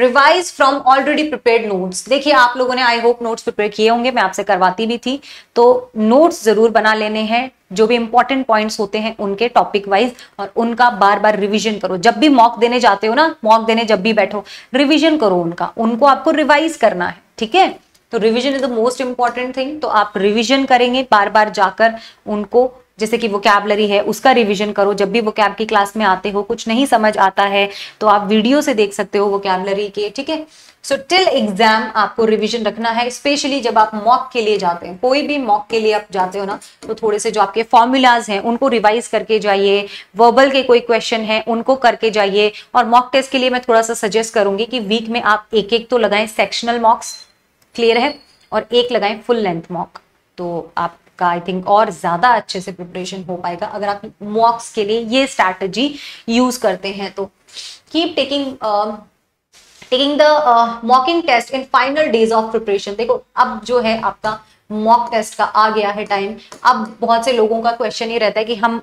revise from already prepare notes देखिए आप लोगों ने आई होप नोट्स प्रिपेयर किए होंगे मैं आपसे करवाती भी थी तो नोट्स जरूर बना लेने हैं जो भी इंपॉर्टेंट पॉइंट्स होते हैं उनके टॉपिक वाइज और उनका बार बार रिवीजन करो जब भी मॉक देने जाते हो ना मॉक देने जब भी बैठो रिवीजन करो उनका उनको आपको रिवाइज करना है ठीक है तो revision is the most important thing तो आप रिवीजन करेंगे बार बार जाकर उनको जैसे कि कैबलरी है उसका रिविजन करो जब भी वोकेब की क्लास में आते हो कुछ नहीं समझ आता है तो आप वीडियो से देख सकते हो कैबलरी के ठीक है सो टिल एग्जाम आपको रिविजन रखना है स्पेशली जब आप मॉक के लिए जाते हैं कोई भी मॉक के लिए आप जाते हो ना तो थोड़े से जो आपके फॉर्मूलाज हैं उनको रिवाइज करके जाइए वर्बल के कोई क्वेश्चन है उनको करके जाइए और मॉक टेस्ट के लिए मैं थोड़ा सा सजेस्ट करूंगी कि वीक में आप एक एक तो लगाएं सेक्शनल मॉक्स क्लियर है और एक लगाएं फुल लेंथ मॉक तो आप आपका आई थिंक और ज़्यादा अच्छे से प्रिपरेशन हो पाएगा अगर आप मॉक्स के लिए ये स्ट्रैटेजी यूज़ करते हैं तो keep taking taking the mocking test in final days of preparation देखो अब जो है आपका मॉक टेस्ट का आ गया है टाइम अब बहुत से लोगों का क्वेश्चन ये रहता है कि हम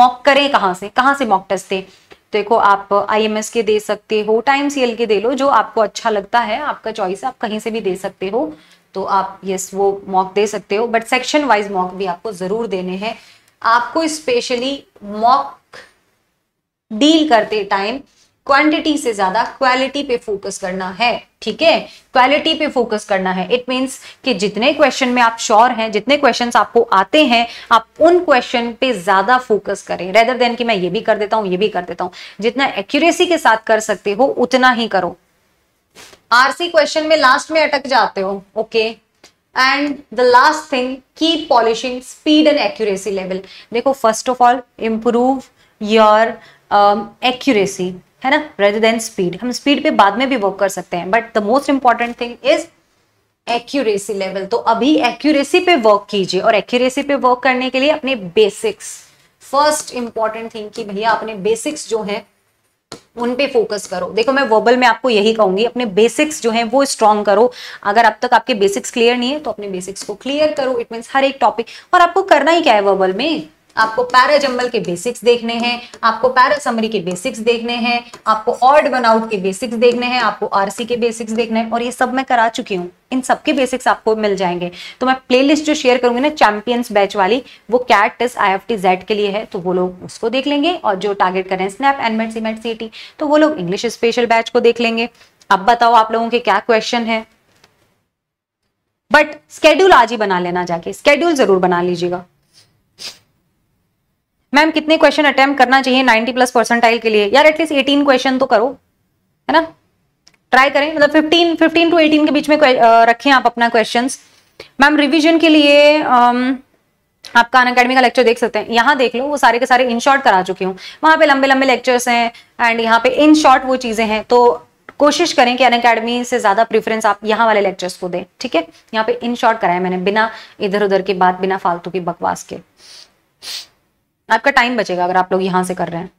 मॉक करें कहाँ से कहाँ से मॉक टेस्ट दें देखो आप आईएमएस के दे सकते हो टाइम सीएल के दे लो जो आपको अच्छा लगता है आपका चॉइस आप कहीं से भी दे सकते हो तो आप यस वो मॉक दे सकते हो बट सेक्शन वाइज मॉक भी आपको ज़रूर देने हैं आपको स्पेशली मॉक डील करते टाइम क्वांटिटी से ज़्यादा क्वालिटी पे फोकस करना है ठीक है क्वालिटी पे फोकस करना है इट मीन्स कि जितने क्वेश्चन में आप श्योर हैं जितने क्वेश्चंस आपको आते हैं आप उन क्वेश्चन पे ज़्यादा फोकस करें रेदर देन कि मैं ये भी कर देता हूँ ये भी कर देता हूँ जितना एक्यूरेसी के साथ कर सकते हो उतना ही करो आरसी क्वेश्चन में लास्ट में अटक जाते हो okay and the last thing keep polishing speed and accuracy level देखो first of all improve your accuracy है ना रेदर देन स्पीड हम स्पीड पे बाद में भी वर्क कर सकते हैं but the most important thing is accuracy level तो अभी एक्यूरेसी पे वर्क कीजिए और एक्यूरेसी पे वर्क करने के लिए अपने बेसिक्स फर्स्ट इंपॉर्टेंट थिंग कि भैया अपने बेसिक्स जो है उन पे फोकस करो देखो मैं वर्बल में आपको यही कहूंगी अपने बेसिक्स जो हैं वो स्ट्रॉन्ग करो अगर अब तक आपके बेसिक्स क्लियर नहीं है तो अपने बेसिक्स को क्लियर करो इट मीन्स हर एक टॉपिक और आपको करना ही क्या है वर्बल में आपको पैराजम्बल के बेसिक्स देखने हैं आपको पैरासमरी के बेसिक्स देखने हैं आपको ऑर्ड वन आउट के बेसिक्स देखने हैं आपको आरसी के बेसिक्स देखने हैं और ये सब मैं करा चुकी हूँ इन सबके बेसिक्स आपको मिल जाएंगे तो मैं प्लेलिस्ट जो शेयर करूंगी ना चैंपियंस बैच वाली वो CAT test I F T Z के लिए है तो वो लोग उसको देख लेंगे और जो टारगेट करें स्नैप एनमेट सीमेट सी तो वो लोग इंग्लिश स्पेशल बैच को देख लेंगे अब बताओ आप लोगों के क्या क्वेश्चन है बट स्केड्यूल आज ही बना लेना जाके स्केड्यूल जरूर बना लीजिएगा मैम कितने क्वेश्चन अटेम्प्ट करना चाहिए 90 प्लस परसेंटाइल के लिए यार एटलीस्ट 18 क्वेश्चन तो करो है ना ट्राई करें मतलब 15 15 टू 18 के बीच में रखें आप अपना क्वेश्चन मैम रिविजन के लिए आपका अन अकेडमी का लेक्चर देख सकते हैं यहाँ देख लो वो सारे के सारे इन शॉर्ट करा चुकी हूँ वहाँ पे लंबे लंबे लेक्चर्स हैं एंड यहाँ पे इन शॉर्ट वो चीज़ें हैं तो कोशिश करें कि अन अकेडमी से ज़्यादा प्रेफरेंस आप यहाँ वाले लेक्चर्स को दें ठीक है यहाँ पे इन शॉर्ट कराया मैंने बिना इधर उधर की बात बिना फालतू की बकवास के आपका टाइम बचेगा अगर आप लोग यहां से कर रहे हैं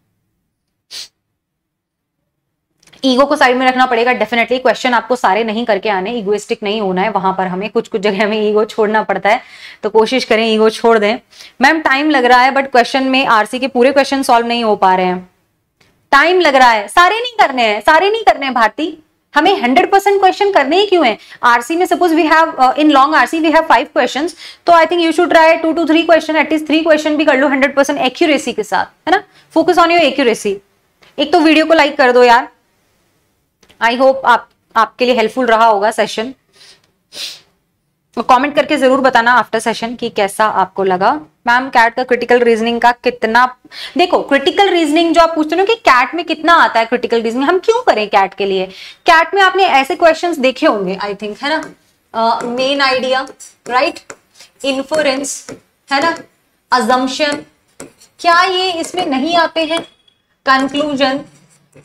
ईगो को साइड में रखना पड़ेगा डेफिनेटली क्वेश्चन आपको सारे नहीं करके आने ईगोइस्टिक नहीं होना है वहां पर हमें कुछ कुछ जगह में ईगो छोड़ना पड़ता है तो कोशिश करें ईगो छोड़ दें मैम टाइम लग रहा है बट क्वेश्चन में आरसी के पूरे क्वेश्चन सॉल्व नहीं हो पा रहे हैं टाइम लग रहा है सारे नहीं करने हैं सारे नहीं करने हैं भारती हमें हंड्रेड परसेंट क्वेश्चन करने ही क्यों है आरसी में suppose we have in long RC we have five question तो I think you should try two to three question at least three question भी कर लो हंड्रेड परसेंट एक्यूरेसी के साथ है ना फोकस ऑन योर एक्यूरेसी एक तो वीडियो को लाइक कर दो यार आई होप आप आपके लिए हेल्पफुल रहा होगा सेशन कमेंट करके जरूर बताना आफ्टर सेशन कि कैसा आपको लगा मैम कैट का क्रिटिकल रीजनिंग का कितना देखो क्रिटिकल रीजनिंग जो आप पूछते हो कि कैट में कितना आता है क्रिटिकल रीजनिंग हम क्यों करें कैट के लिए कैट में आपने ऐसे क्वेश्चंस देखे होंगे आई थिंक है ना मेन आइडिया राइट इन्फोरेंस है ना अजम्पन क्या ये इसमें नहीं आते हैं कंक्लूजन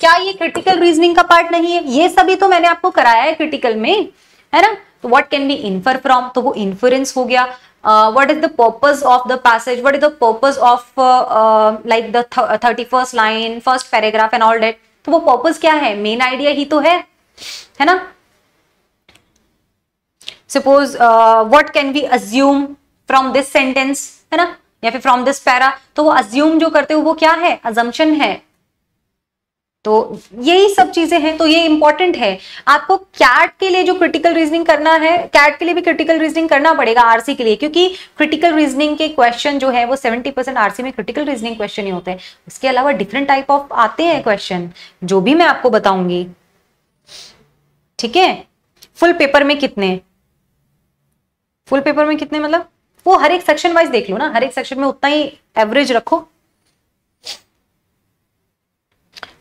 क्या ये क्रिटिकल रीजनिंग का पार्ट नहीं है ये सभी तो मैंने आपको कराया है क्रिटिकल में है ना तो what can be infer from तो वो इन्फ्लुएंस हो गया uh, what is the purpose of the passage what is the purpose of uh, uh like the thirty first line first paragraph and all that तो वो पर्पज क्या है मेन आइडिया ही तो है है ना suppose what can be assume from this sentence है ना या फिर फ्रॉम दिस पैरा तो वो अज्यूम जो करते हो वो क्या है अजम्पन है तो यही सब चीजें हैं तो ये इंपॉर्टेंट है आपको कैट के लिए जो क्रिटिकल रीजनिंग करना है कैट के लिए भी क्रिटिकल रीजनिंग करना पड़ेगा आरसी के लिए क्योंकि क्रिटिकल रीजनिंग के क्वेश्चन जो है वो 70 परसेंट आरसी में क्रिटिकल रीजनिंग क्वेश्चन ही होते हैं उसके अलावा डिफरेंट टाइप ऑफ आते हैं क्वेश्चन जो भी मैं आपको बताऊंगी ठीक है फुल पेपर में कितने फुल पेपर में कितने मतलब वो हर एक सेक्शन वाइज देख लो ना हर एक सेक्शन में उतना ही एवरेज रखो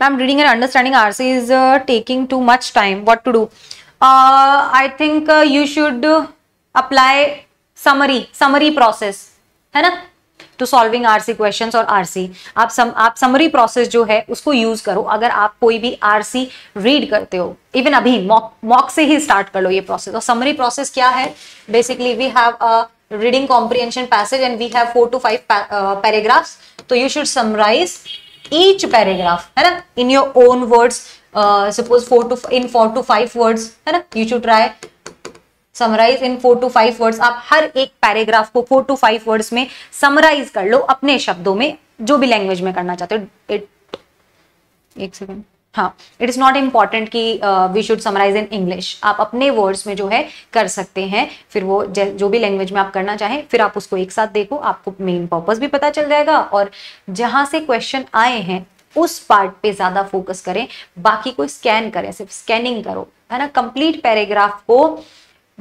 ma'am reading and understanding R C is taking too much time what to do I think you should apply summary summary process है ना to solving R C question और आर सी आप सम आप समरी प्रोसेस जो है उसको यूज करो अगर आप कोई भी आर सी रीड करते हो इवन अभी मॉक से ही स्टार्ट कर लो ये प्रोसेस और समरी प्रोसेस क्या है basically we have a reading comprehension passage and we have four to five paragraphs तो you should summarise each paragraph है ना in your own words suppose four to in four to five words है ना you should try summarise in four to five words आप हर एक पैराग्राफ को फोर टू फाइव वर्ड्स में समराइज कर लो अपने शब्दों में जो भी लैंग्वेज में करना चाहते हो इट एक सेकेंड हाँ इट इज़ नॉट इम्पॉर्टेंट कि we should summarise in English आप अपने वर्ड्स में जो है कर सकते हैं फिर वो जो भी लैंग्वेज में आप करना चाहें फिर आप उसको एक साथ देखो आपको मेन पर्पज़ भी पता चल जाएगा और जहाँ से क्वेश्चन आए हैं उस पार्ट पे ज़्यादा फोकस करें बाकी को स्कैन करें सिर्फ स्कैनिंग करो है ना कंप्लीट पैराग्राफ को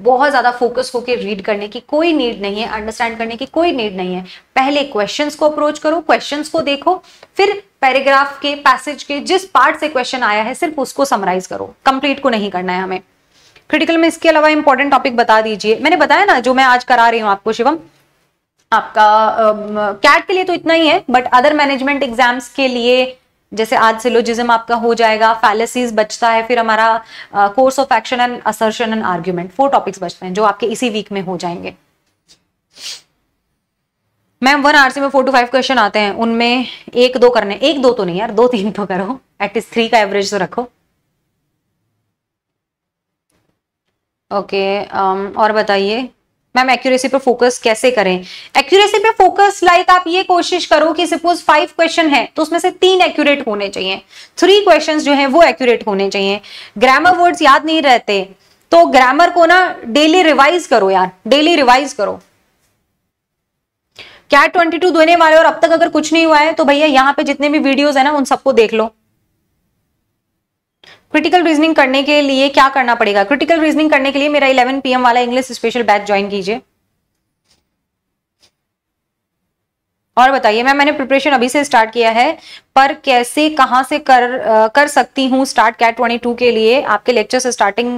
बहुत ज़्यादा फोकस होकर रीड करने की कोई नीड नहीं है अंडरस्टैंड करने की कोई नीड नहीं है पहले क्वेश्चंस को अप्रोच करो क्वेश्चंस को देखो फिर पैराग्राफ के पैसेज के जिस पार्ट से क्वेश्चन आया है सिर्फ उसको समराइज करो कंप्लीट को नहीं करना है हमें क्रिटिकल में इसके अलावा इंपॉर्टेंट टॉपिक बता दीजिए मैंने बताया ना जो मैं आज करा रही हूँ आपको शिवम आपका कैट uh, के लिए तो इतना ही है बट अदर मैनेजमेंट एग्जाम्स के लिए जैसे आज सिलोजिज्म आपका हो जाएगा फैलेसीज बचता है फिर हमारा course of action and assertion and argument four topics बचते हैं जो आपके इसी वीक में हो जाएंगे मैम वन आरसी में फोर टू फाइव क्वेश्चन आते हैं उनमें एक दो करने एक दो तो नहीं यार दो तीन तो करो एटलीस्ट थ्री का एवरेज तो रखो ओके okay, um, और बताइए मैम एक्यूरेसी पे फोकस कैसे करें एक्यूरेसी पे फोकस लाइक आप ये कोशिश करो कि सपोज फाइव क्वेश्चन है तो उसमें से तीन एक्यूरेट होने चाहिए थ्री क्वेश्चन जो है वो एक्यूरेट होने चाहिए ग्रामर वर्ड्स याद नहीं रहते तो ग्रामर को ना डेली रिवाइज करो यार डेली रिवाइज करो क्या ट्वेंटी टू देने वाले और अब तक अगर कुछ नहीं हुआ है तो भैया यहाँ पे जितने भी वीडियोस है ना उन सबको देख लो क्रिटिकल रीजनिंग करने के लिए क्या करना पड़ेगा क्रिटिकल रीजनिंग करने के लिए मेरा 11 पीएम वाला इंग्लिश स्पेशल बैच ज्वाइन कीजिए और बताइए मैं मैंने प्रिपरेशन अभी से स्टार्ट किया है पर कैसे कहां से कर आ, कर सकती हूं स्टार्ट कैट ट्वेंटी टू के लिए आपके लेक्चर्स स्टार्टिंग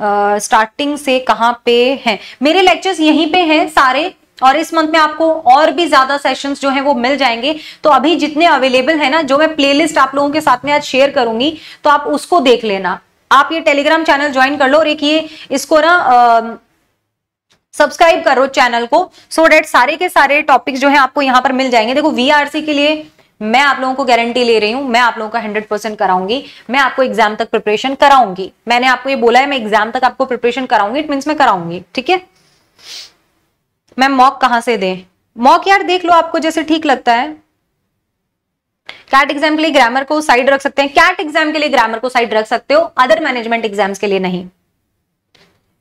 आ, स्टार्टिंग से कहां पे हैं मेरे लेक्चर्स यहीं पे हैं सारे और इस मंथ में आपको और भी ज्यादा सेशंस जो है वो मिल जाएंगे तो अभी जितने अवेलेबल है ना जो मैं प्लेलिस्ट आप लोगों के साथ में आज शेयर करूंगी तो आप उसको देख लेना आप ये टेलीग्राम चैनल ज्वाइन कर लो और एक ये इसको ना सब्सक्राइब करो चैनल को सो so डेट सारे के सारे टॉपिक्स जो है आपको यहाँ पर मिल जाएंगे देखो वीआरसी के लिए मैं आप लोगों को गारंटी ले रही हूं मैं आप लोगों का हंड्रेड परसेंट कराऊंगी मैं आपको एग्जाम तक प्रिपरेशन कराऊंगी मैंने आपको ये बोला है मैं एग्जाम तक आपको प्रिपरेशन कराऊंगी इट मीन्स मैं कराऊंगी ठीक है मैम मॉक कहां से दे मॉक यार देख लो आपको जैसे ठीक लगता है कैट एग्जाम के लिए ग्रामर को साइड रख सकते हैं कैट एग्जाम के लिए ग्रामर को साइड रख सकते हो अदर मैनेजमेंट एग्जाम्स के लिए नहीं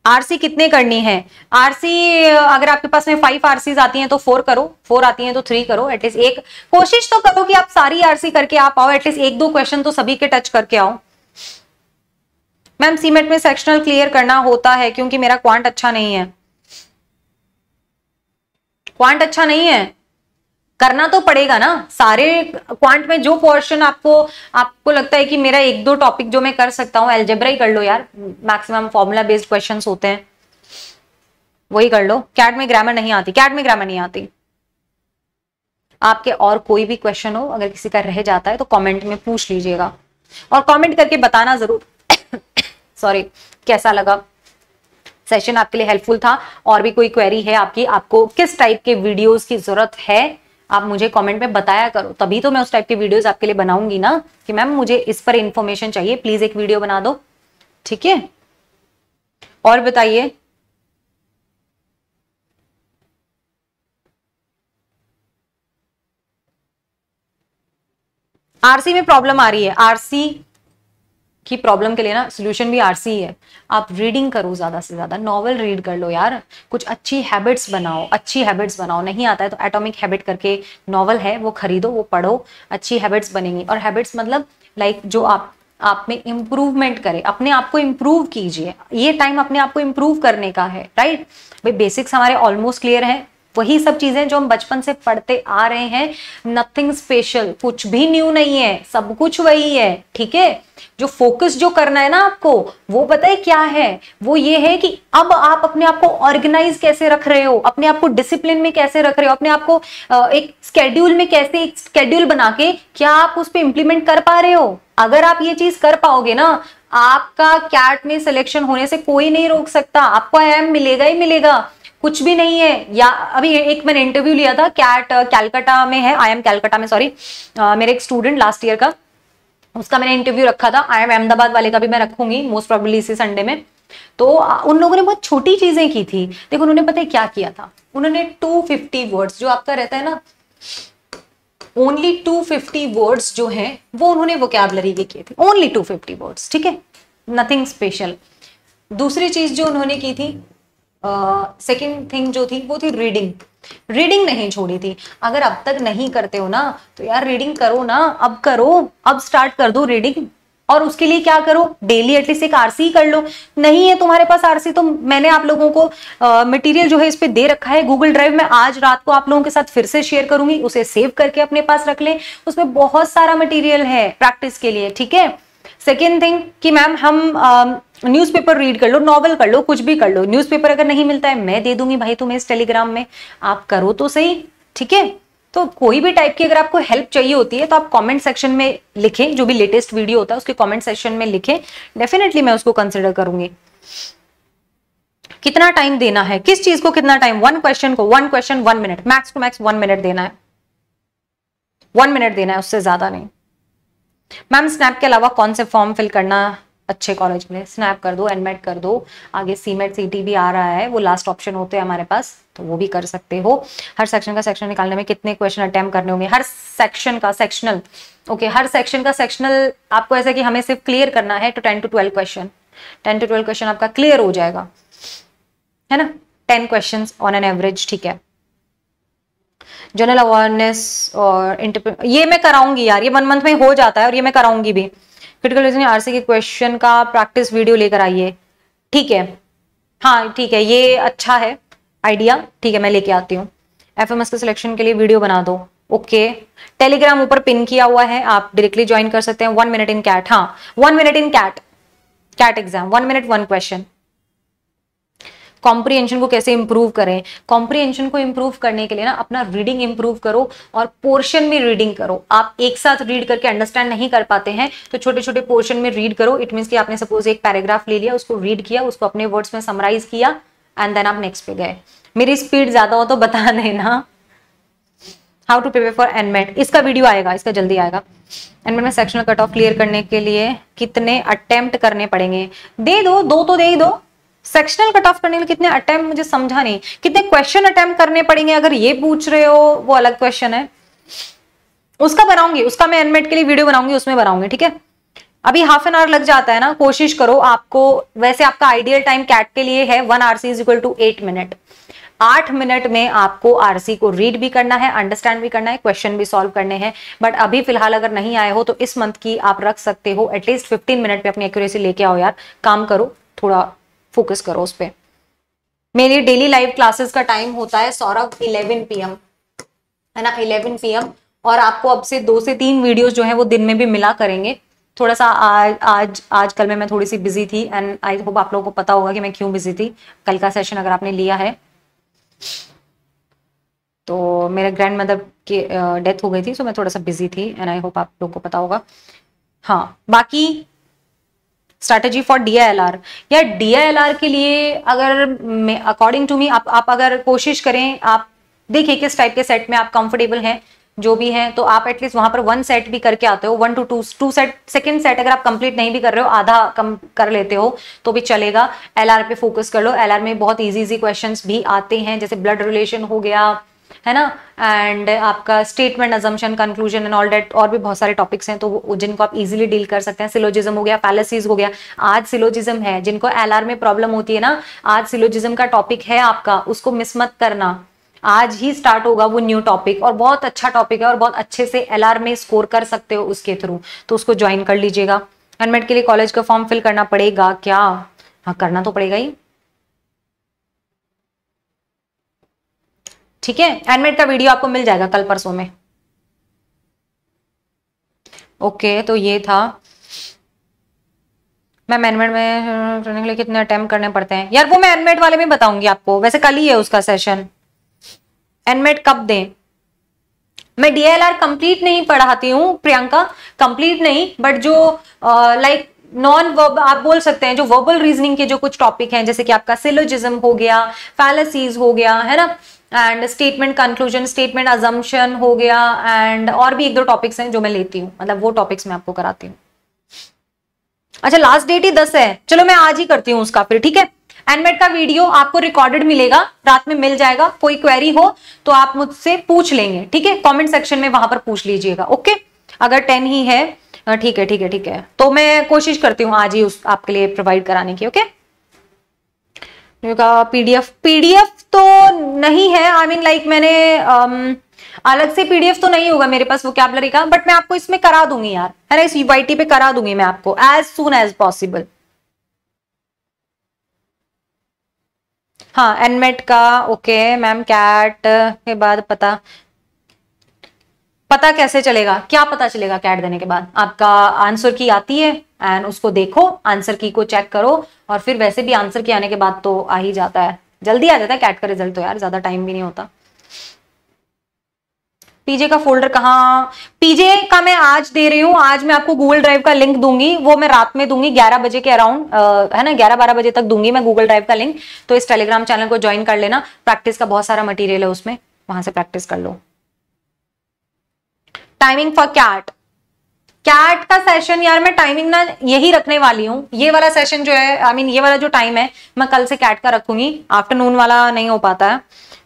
आरसी कितने करनी है आरसी अगर आपके पास में फाइव आरसी आती हैं तो फोर करो फोर आती हैं तो थ्री करो एटलीस्ट एक कोशिश तो करो कि आप सारी आरसी करके आप आओ एटलीस्ट एक दो क्वेश्चन तो सभी के टच करके आओ मैम सीमेंट में सेक्शनल क्लियर करना होता है क्योंकि मेरा क्वांट अच्छा नहीं है क्वांट अच्छा नहीं है करना तो पड़ेगा ना सारे क्वांट में जो पोर्शन आपको आपको लगता है कि मेरा एक दो टॉपिक जो मैं कर सकता हूँ एल्जेब्रा ही कर लो यार मैक्सिमम फॉर्मूला बेस्ड क्वेश्चंस होते हैं वही कर लो कैट में ग्रामर नहीं आती कैट में ग्रामर नहीं आती आपके और कोई भी क्वेश्चन हो अगर किसी का रह जाता है तो कमेंट में पूछ लीजिएगा और कमेंट करके बताना जरूर सॉरी [COUGHS] कैसा लगा सेशन आपके लिए हेल्पफुल था और भी कोई क्वेरी है आपकी आपको किस टाइप के वीडियोज की जरूरत है आप मुझे कमेंट में बताया करो तभी तो मैं उस टाइप के वीडियोस आपके लिए बनाऊंगी ना कि मैम मुझे इस पर इंफॉर्मेशन चाहिए प्लीज एक वीडियो बना दो ठीक है और बताइए आरसी में प्रॉब्लम आ रही है आरसी कि प्रॉब्लम के लिए ना सोल्यूशन भी आरसी ही है आप रीडिंग करो ज़्यादा से ज़्यादा नॉवल रीड कर लो यार कुछ अच्छी हैबिट्स बनाओ अच्छी हैबिट्स बनाओ नहीं आता है तो एटॉमिक हैबिट करके नॉवल है वो खरीदो वो पढ़ो अच्छी हैबिट्स बनेंगी और हैबिट्स मतलब लाइक like, जो आप आप में इम्प्रूवमेंट करें अपने आप को इम्प्रूव कीजिए ये टाइम अपने आप को इम्प्रूव करने का है राइट भाई बेसिक्स हमारे ऑलमोस्ट क्लियर है वही सब चीजें जो हम बचपन से पढ़ते आ रहे हैं नथिंग स्पेशल कुछ भी न्यू नहीं है सब कुछ वही है ठीक है जो फोकस जो करना है ना आपको वो पता है क्या है वो ये है कि अब आप अपने आप को ऑर्गेनाइज कैसे रख रहे हो अपने आप को डिसिप्लिन में कैसे रख रहे हो अपने आप को एक स्केड्यूल में कैसे एक स्केड्यूल बना के क्या आप उस पर इंप्लीमेंट कर पा रहे हो अगर आप ये चीज कर पाओगे ना आपका कैट में सिलेक्शन होने से कोई नहीं रोक सकता आपको एम मिलेगा ही मिलेगा कुछ भी नहीं है या अभी एक मैंने इंटरव्यू लिया था कैट कैलकाटा uh, में है आई एम कैलकाटा में सॉरी uh, मेरे एक स्टूडेंट लास्ट ईयर का उसका मैंने इंटरव्यू रखा था आई एम अहमदाबाद वाले का भी मैं रखूंगी मोस्ट प्रॉब्लली इसी संडे में तो uh, उन लोगों ने बहुत छोटी चीजें की थी देखो उन्होंने पता है क्या किया था उन्होंने 250 वर्ड्स जो आपका रहता है ना ओनली 250 वर्ड्स जो है वो उन्होंने कैबलरी के किए थे ओनली 250 वर्ड्स ठीक है नथिंग स्पेशल दूसरी चीज जो उन्होंने की थी सेकेंड uh, थिंग जो थी वो थी रीडिंग रीडिंग नहीं छोड़ी थी अगर अब तक नहीं करते हो ना तो यार रीडिंग करो ना अब करो अब स्टार्ट कर दो रीडिंग और उसके लिए क्या करो डेली एटलीस्ट एक आरसी कर लो नहीं है तुम्हारे पास आरसी तो मैंने आप लोगों को मटेरियल uh, जो है इस पर दे रखा है गूगल ड्राइव में आज रात को आप लोगों के साथ फिर से शेयर करूंगी उसे सेव करके अपने पास रख ले उसमें बहुत सारा मटेरियल है प्रैक्टिस के लिए ठीक है सेकेंड थिंग कि मैम हम न्यूज़पेपर um, रीड कर लो नॉवल कर लो कुछ भी कर लो न्यूज़पेपर अगर नहीं मिलता है मैं दे दूंगी भाई तुम्हें इस टेलीग्राम में आप करो तो सही ठीक है तो कोई भी टाइप की अगर आपको हेल्प चाहिए होती है तो आप कमेंट सेक्शन में लिखें जो भी लेटेस्ट वीडियो होता है उसके कमेंट सेक्शन में लिखें डेफिनेटली मैं उसको कंसिडर करूंगी कितना टाइम देना है किस चीज को कितना टाइम वन क्वेश्चन को one question one minute max two max one minute देना है वन मिनट देना है उससे ज्यादा नहीं मैम स्नैप के अलावा कौन से फॉर्म फिल करना अच्छे कॉलेज में स्नैप कर दो एनमेट कर दो आगे सीमेट सीटी भी आ रहा है वो लास्ट ऑप्शन होते हैं हमारे पास तो वो भी कर सकते हो हर सेक्शन का सेक्शन निकालने में कितने क्वेश्चन अटेम्प्ट करने होंगे हर सेक्शन का सेक्शनल ओके हर सेक्शन का सेक्शनल आपको ऐसा कि हमें सिर्फ क्लियर करना है तो ten to twelve question ten to twelve question आपका क्लियर हो जाएगा है ना ten question on an average ठीक है जनरल अवेयरनेस और ये मैं कराऊंगी यार ये वन मंथ में हो जाता है और ये मैं कराऊंगी भी क्रिटिकल रीजनिंग आरसी के क्वेश्चन का प्रैक्टिस वीडियो लेकर आइए ठीक है हाँ ठीक है ये अच्छा है आइडिया ठीक है मैं लेके आती हूँ एफ एम एस के सिलेक्शन के लिए वीडियो बना दो ओके टेलीग्राम ऊपर पिन किया हुआ है आप डायरेक्टली ज्वाइन कर सकते हैं वन मिनट इन कैट हाँ one minute in CAT CAT exam one minute one question comprehension को कैसे इंप्रूव करें कॉम्प्रीहेंशन को इंप्रूव करने के लिए ना अपना रीडिंग इंप्रूव करो और पोर्शन में रीडिंग करो आप एक साथ रीड करके अंडरस्टैंड नहीं कर पाते हैं तो छोटे छोटे पोर्शन में रीड करो इट मीन कि आपने सपोज एक पैराग्राफ ले लिया उसको रीड किया उसको अपने वर्ड्स में समराइज किया एंड देन आप नेक्स्ट पे गए मेरी स्पीड ज्यादा हो तो बता देना how to prepare for NMAT इसका वीडियो आएगा इसका जल्दी आएगा एनमेंट में सेक्शनल कट ऑफ क्लियर करने के लिए कितने अटेम्प्ट करने पड़ेंगे दे दो दो तो दे ही दो सेक्शनल कट ऑफ करने के लिए कितने अटेम्प्ट मुझे समझा नहीं कितने क्वेश्चन अटैम्प करने पड़ेंगे अगर ये पूछ रहे हो वो अलग क्वेश्चन है उसका बनाऊंगी उसका मैं एनमेट के लिए वीडियो बनाऊंगी उसमें बनाऊंगी ठीक है अभी हाफ एन आवर लग जाता है ना कोशिश करो आपको वैसे आपका आइडियल टाइम कैट के लिए है one RC is equal to eight minute आठ मिनट में आपको आरसी को रीड भी करना है अंडरस्टैंड भी करना है क्वेश्चन भी सॉल्व करने हैं बट अभी फिलहाल अगर नहीं आए हो तो इस मंथ की आप रख सकते हो एटलीस्ट फिफ्टीन मिनट में अपनी एक्यूरेसी लेके आओ यार काम करो थोड़ा फोकस करो उस पर मेरी डेली लाइव क्लासेस का टाइम होता है सौरभ 11 पीएम है ना 11 पीएम और आपको अब से दो से तीन वीडियोस जो है वो दिन में भी मिला करेंगे थोड़ा सा आज आज आज कल में मैं थोड़ी सी बिजी थी एंड आई होप आप लोगों को पता होगा कि मैं क्यों बिजी थी कल का सेशन अगर आपने लिया है तो मेरे ग्रैंड मदर की डेथ हो गई थी सो मैं थोड़ा सा बिजी थी एंड आई होप आप लोगों को पता होगा हाँ बाकी स्ट्रैटेजी फॉर डी या डी के लिए अगर अकॉर्डिंग टू मी आप आप अगर कोशिश करें आप देखिए किस टाइप के सेट में आप कंफर्टेबल हैं जो भी हैं तो आप एटलीस्ट वहां पर वन सेट भी करके आते हो one to two two set second set अगर आप कंप्लीट नहीं भी कर रहे हो आधा कम कर लेते हो तो भी चलेगा एलआर पे फोकस कर लो एलआर में बहुत इजी इजी क्वेश्चंस भी आते हैं जैसे ब्लड रिलेशन हो गया है ना एंड आपका statement assumption conclusion and all that और भी बहुत सारे टॉपिक्स हैं तो जिनको आप इजीली डील कर सकते हैं सिलोजिज्म हो गया पैलेसीज हो गया आज सिलोजिज्म है जिनको एल में प्रॉब्लम होती है ना आज सिलोजिज्म का टॉपिक है आपका उसको मिस मत करना आज ही स्टार्ट होगा वो न्यू टॉपिक और बहुत अच्छा टॉपिक है और बहुत अच्छे से एल में स्कोर कर सकते हो उसके थ्रू तो उसको ज्वाइन कर लीजिएगा एनमेट के लिए कॉलेज का फॉर्म फिल करना पड़ेगा क्या हाँ करना तो पड़ेगा ही ठीक है एडमिट का वीडियो आपको मिल जाएगा कल परसों में ओके तो ये था मैं एनमेट में uh, करने के लिए कितने अटेम्प्ट करने पड़ते हैं यार वो मैं एनमेट वाले में बताऊंगी आपको वैसे कल ही है उसका सेशन एनमेट कब दें मैं डीएलआर कंप्लीट नहीं पढ़ाती हूँ प्रियंका कंप्लीट नहीं बट जो लाइक नॉन वर्ब आप बोल सकते हैं जो वर्बल रीजनिंग के जो कुछ टॉपिक हैं जैसे कि आपका सिलोजिज्म हो गया फैलसीज हो गया है ना and statement conclusion statement assumption हो गया एंड और भी एक दो टॉपिक्स हैं जो मैं लेती हूँ मतलब वो टॉपिक्स मैं आपको कराती हूँ अच्छा लास्ट डेट ही दस है चलो मैं आज ही करती हूँ उसका फिर ठीक है एनमेट का वीडियो आपको रिकॉर्डेड मिलेगा रात में मिल जाएगा कोई क्वेरी हो तो आप मुझसे पूछ लेंगे ठीक है कॉमेंट सेक्शन में वहां पर पूछ लीजिएगा ओके अगर टेन ही है ठीक है ठीक है ठीक है तो मैं कोशिश करती हूँ आज ही उस आपके लिए प्रोवाइड कराने की ओके कहा पीडीएफ पीडीएफ तो नहीं है आई मीन लाइक मैंने um, अलग से पीडीएफ तो नहीं होगा मेरे पास वोकेबलरी का बट मैं आपको इसमें करा दूंगी यार है ना इस यूआईटी पे करा दूंगी मैं आपको एज सुन एज पॉसिबल हाँ एनमेट का ओके मैम कैट के बाद पता पता कैसे चलेगा क्या पता चलेगा कैट देने के बाद आपका आंसर की आती है एंड उसको देखो आंसर की को चेक करो और फिर वैसे भी आंसर की आने के बाद तो आ ही जाता है जल्दी आ जाता है कैट का रिजल्ट तो यार ज्यादा टाइम भी नहीं होता पीजे का फोल्डर कहाँ पीजे का मैं आज दे रही हूँ आज मैं आपको गूगल ड्राइव का लिंक दूंगी वो मैं रात में दूंगी 11 बजे के अराउंड है ना 11-12 बजे तक दूंगी मैं गूगल ड्राइव का लिंक तो इस टेलीग्राम चैनल को ज्वाइन कर लेना प्रैक्टिस का बहुत सारा मटेरियल है उसमें वहां से प्रैक्टिस कर लो टाइमिंग फॉर कैट कैट का सेशन यार मैं टाइमिंग ना यही रखने वाली हूँ ये वाला सेशन जो है आई I मीन mean, ये वाला जो टाइम है मैं कल से कैट का रखूंगी आफ्टरनून वाला नहीं हो पाता है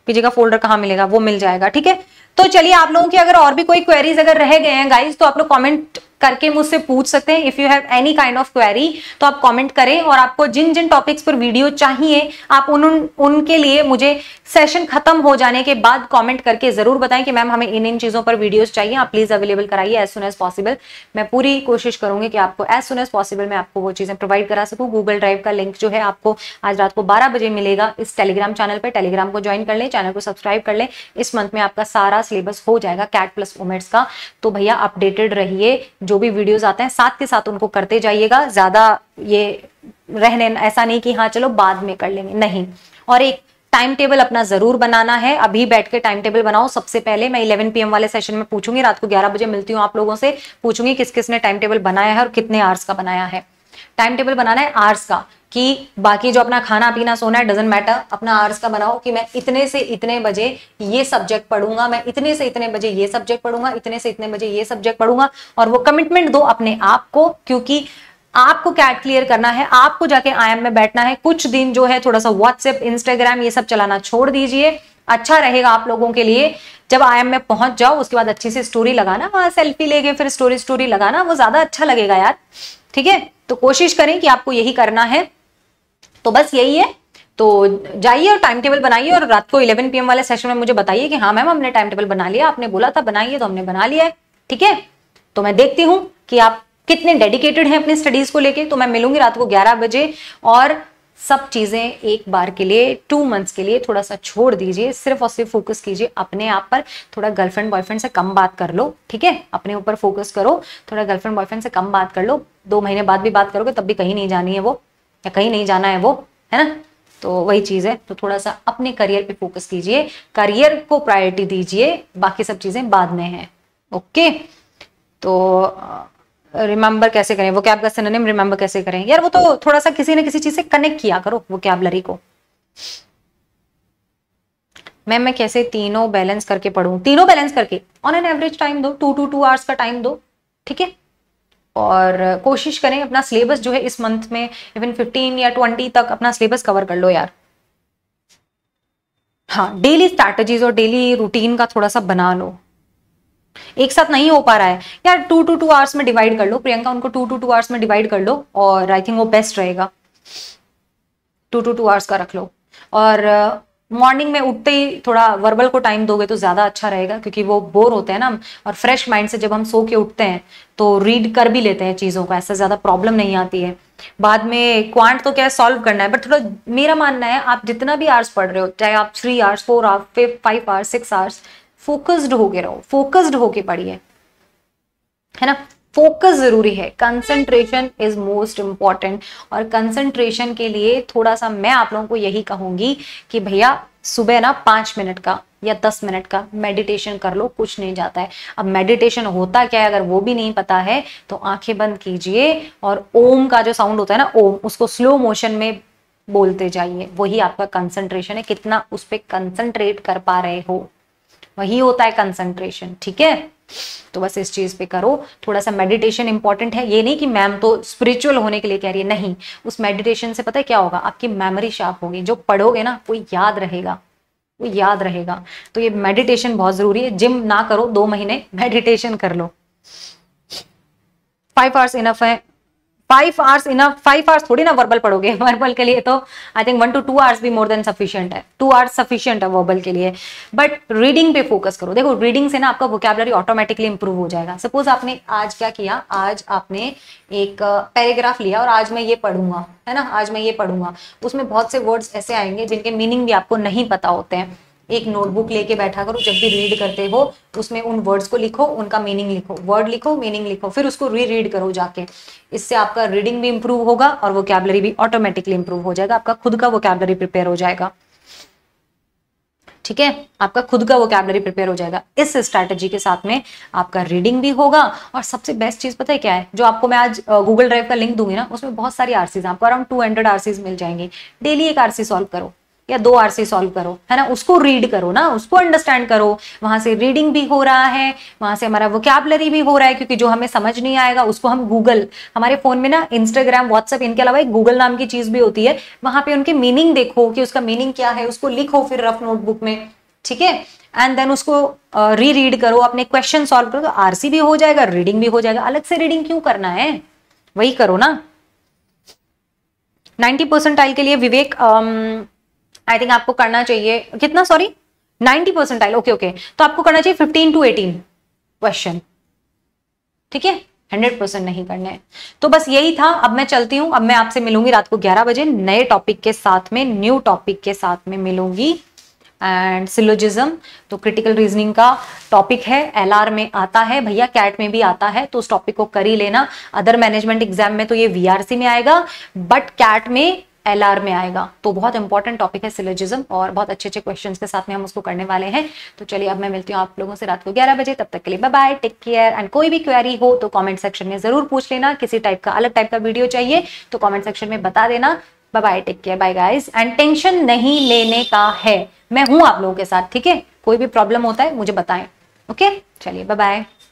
पीजे का फोल्डर कहाँ मिलेगा वो मिल जाएगा ठीक है तो चलिए आप लोगों की अगर और भी कोई क्वेरीज अगर रह गए हैं गाइज तो आप लोग कॉमेंट करके मुझसे पूछ सकते हैं if you have any kind of query तो आप कमेंट करें और आपको जिन जिन टॉपिक्स पर वीडियो चाहिए आप उन, उन उनके लिए मुझे सेशन खत्म हो जाने के बाद कमेंट करके जरूर बताएं कि मैम हमें इन इन चीजों पर वीडियोस चाहिए आप प्लीज अवेलेबल कराइए एज सुन एज पॉसिबल मैं पूरी कोशिश करूंगी कि आपको एज सुन एज पॉसिबल मैं आपको वो चीजें प्रोवाइड करा सकूं गूगल ड्राइव का लिंक जो है आपको आज रात को बारह बजे मिलेगा इस टेलीग्राम चैनल पर टेलीग्राम को ज्वाइन कर लें चैनल को सब्सक्राइब कर लें इस मंथ में आपका सारा सिलेबस हो जाएगा कैट प्लस उमेट्स का तो भैया अपडेटेड रहिए जो भी वीडियोज आते हैं साथ के साथ उनको करते जाइएगा ज़्यादा ये रहने ऐसा नहीं कि हाँ चलो बाद में कर लेंगे नहीं और एक टाइम टेबल अपना जरूर बनाना है अभी बैठ के टाइम टेबल बनाओ सबसे पहले मैं 11 पीएम वाले सेशन में पूछूंगी रात को 11 बजे मिलती हूँ आप लोगों से पूछूंगी किस किस ने टाइम टेबल बनाया है और कितने आवर्स का बनाया है टाइम टेबल बनाना है आर्स का कि बाकी जो अपना खाना पीना सोना है डजेंट मैटर अपना आर्स का बनाओ कि मैं इतने से इतने बजे ये सब्जेक्ट पढ़ूंगा मैं इतने से इतने बजे ये सब्जेक्ट पढ़ूंगा इतने से इतने बजे ये सब्जेक्ट पढ़ूंगा और वो कमिटमेंट दो अपने आप को क्योंकि आपको कैट क्लियर करना है आपको जाके आई में बैठना है कुछ दिन जो है थोड़ा सा व्हाट्सएप इंस्टाग्राम ये सब चलाना छोड़ दीजिए अच्छा रहेगा आप लोगों के लिए जब आई में पहुंच जाओ उसके बाद अच्छी से स्टोरी लगाना वहां सेल्फी लेके फिर स्टोरी स्टोरी लगाना वो ज्यादा अच्छा लगेगा यार ठीक है तो कोशिश करें कि आपको यही करना है तो बस यही है तो जाइए और टाइम टेबल बनाइए और रात को 11 पीएम वाले सेशन में मुझे बताइए कि हाँ मैम हमने टाइम टेबल बना लिया आपने बोला था बनाइए तो हमने बना लिया है ठीक है तो मैं देखती हूँ कि आप कितने डेडिकेटेड हैं अपनी स्टडीज को लेके तो मैं मिलूंगी रात को 11 बजे और सब चीजें एक बार के लिए टू मंथ्स के लिए थोड़ा सा छोड़ दीजिए सिर्फ और सिर्फ फोकस कीजिए अपने आप पर थोड़ा गर्लफ्रेंड बॉयफ्रेंड से कम बात कर लो ठीक है अपने ऊपर फोकस करो थोड़ा गर्लफ्रेंड बॉयफ्रेंड से कम बात कर लो दो महीने बाद भी बात करोगे तब भी कहीं नहीं जानी है वो या कहीं नहीं जाना है वो है ना तो वही चीज़ है तो थोड़ा सा अपने करियर पे फोकस कीजिए करियर को प्रायोरिटी दीजिए बाकी सब चीज़ें बाद में है ओके तो रिमेंबर कैसे करें वो कैब का सिनोनिम रिमेंबर कैसे करें यार वो तो थोड़ा सा किसी ना किसी चीज़ से कनेक्ट किया करो वो कैबलरी को मैम मैं कैसे तीनों बैलेंस करके पढ़ू तीनों बैलेंस करके ऑन एन एवरेज टाइम दो टू टू टू आवर्स का टाइम दो ठीक है और कोशिश करें अपना सिलेबस जो है इस मंथ में इवन फिफ्टीन या ट्वेंटी तक अपना सिलेबस कवर कर लो यार हाँ डेली स्ट्रैटेजीज और डेली रूटीन का थोड़ा सा बना लो एक साथ नहीं हो पा रहा है यार टू टू टू आवर्स में डिवाइड कर लो प्रियंका उनको टू टू टू आवर्स में डिवाइड कर लो और आई थिंक वो बेस्ट रहेगा टू टू टू आवर्स का रख लो और मॉर्निंग में उठते ही थोड़ा वर्बल को टाइम दोगे तो ज़्यादा अच्छा रहेगा क्योंकि वो बोर होते हैं ना और फ्रेश माइंड से जब हम सो के उठते हैं तो रीड कर भी लेते हैं चीज़ों को ऐसा ज़्यादा प्रॉब्लम नहीं आती है बाद में क्वांट तो क्या है सॉल्व करना है बट थोड़ा मेरा मानना है आप जितना भी आवर्स पढ़ रहे हो चाहे आप three hours four hours five hours six hours focused होके रहो फोकस्ड होके पढ़िए है ना फोकस जरूरी है कंसंट्रेशन इज मोस्ट इम्पॉर्टेंट और कंसंट्रेशन के लिए थोड़ा सा मैं आप लोगों को यही कहूंगी कि भैया सुबह ना पांच मिनट का या दस मिनट का मेडिटेशन कर लो कुछ नहीं जाता है अब मेडिटेशन होता क्या है अगर वो भी नहीं पता है तो आंखें बंद कीजिए और ओम का जो साउंड होता है ना ओम उसको स्लो मोशन में बोलते जाइए वही आपका कंसंट्रेशन है कितना उस पर कंसंट्रेट कर पा रहे हो वही होता है कंसंट्रेशन ठीक है तो बस इस चीज़ पे करो थोड़ा सा मेडिटेशन इंपॉर्टेंट है ये नहीं कि मैम तो स्पिरिचुअल होने के लिए कह रही है नहीं उस मेडिटेशन से पता है क्या होगा आपकी मेमोरी शार्प होगी जो पढ़ोगे ना वो याद रहेगा वो याद रहेगा तो ये मेडिटेशन बहुत ज़रूरी है जिम ना करो दो महीने मेडिटेशन कर लो फाइव आवर्स इनफ है five hours enough five hours थोड़ी ना वर्बल पढ़ोगे वर्बल [LAUGHS] के लिए तो I think one to two hours भी मोर देन सफिशियंट है टू आवर्स सफिशियंट है वर्बल के लिए बट रीडिंग पे फोकस करो देखो रीडिंग से ना आपका वोकेबलरी ऑटोमेटिकली इंप्रूव हो जाएगा सपोज आपने आज क्या किया आज आपने एक पैराग्राफ लिया और आज मैं ये पढ़ूंगा है ना आज मैं ये पढ़ूंगा उसमें बहुत से वर्ड्स ऐसे आएंगे जिनके मीनिंग भी आपको नहीं पता होते हैं एक नोटबुक लेके बैठा करो जब भी रीड करते हो उसमें उन वर्ड्स को लिखो उनका मीनिंग लिखो वर्ड लिखो मीनिंग लिखो फिर उसको री रीड करो जाके इससे आपका रीडिंग भी इंप्रूव होगा और कैबलरी भी ऑटोमेटिकली इंप्रूव हो जाएगा आपका खुद का कैबलरी प्रिपेयर हो जाएगा ठीक है आपका खुद का कैबलरी प्रिपेयर हो जाएगा इस स्ट्रैटेजी के साथ में आपका रीडिंग भी होगा और सबसे बेस्ट चीज पता है क्या है जो आपको मैं आज गूगल ड्राइव का लिंक दूंगी ना उसमें बहुत सारी आरसीज आपको अराउंड टू हंड्रेड आरसीज मिल जाएंगे डेली एक आरसी सॉल्व करो या दो आर से सॉल्व करो है ना उसको रीड करो ना उसको अंडरस्टैंड करो वहां से रीडिंग भी हो रहा है वहां से हमारा वोकैबलरी भी हो रहा है क्योंकि जो हमें समझ नहीं आएगा उसको हम गूगल हमारे फोन में ना इंस्टाग्राम व्हाट्सएप इनके अलावा एक गूगल नाम की चीज भी होती है वहां पे उनके मीनिंग देखो कि उसका मीनिंग क्या है उसको लिखो फिर रफ नोटबुक में ठीक है एंड देन उसको री uh, रीड करो अपने क्वेश्चन सॉल्व करो तो आरसी भी हो जाएगा रीडिंग भी हो जाएगा अलग से रीडिंग क्यों करना है वही करो ना नाइन्टी टाइल के लिए विवेक um, आई थिंक आपको करना चाहिए कितना sorry ninety percentile okay okay तो आपको करना चाहिए फिफ्टीन टू एटीन क्वेश्चन ठीक है हंड्रेड परसेंट नहीं करने हैं तो बस यही था अब मैं चलती हूं अब मैं आपसे मिलूंगी रात को ग्यारह बजे नए टॉपिक के साथ में न्यू टॉपिक के साथ में मिलूंगी एंड सिलोजिज्म तो क्रिटिकल रीजनिंग का टॉपिक है एलआर में आता है भैया कैट में भी आता है तो उस टॉपिक को कर ही लेना अदर मैनेजमेंट एग्जाम में तो ये वीआरसी में आएगा बट कैट में एल में आएगा तो बहुत इंपॉर्टेंट टॉपिक है सिलोजिज्म और बहुत अच्छे अच्छे क्वेश्चन के साथ में हम उसको करने वाले हैं तो चलिए अब मैं मिलती हूँ आप लोगों से रात को ग्यारह बजे तब तक के लिए bye bye take care and कोई भी क्वेरी हो तो कॉमेंट सेक्शन में जरूर पूछ लेना किसी टाइप का अलग टाइप का वीडियो चाहिए तो कॉमेंट सेक्शन में बता देना bye bye take care bye guys and tension नहीं लेने का है मैं हूँ आप लोगों के साथ ठीक है कोई भी प्रॉब्लम होता है मुझे बताएं ओके चलिए बाय बाय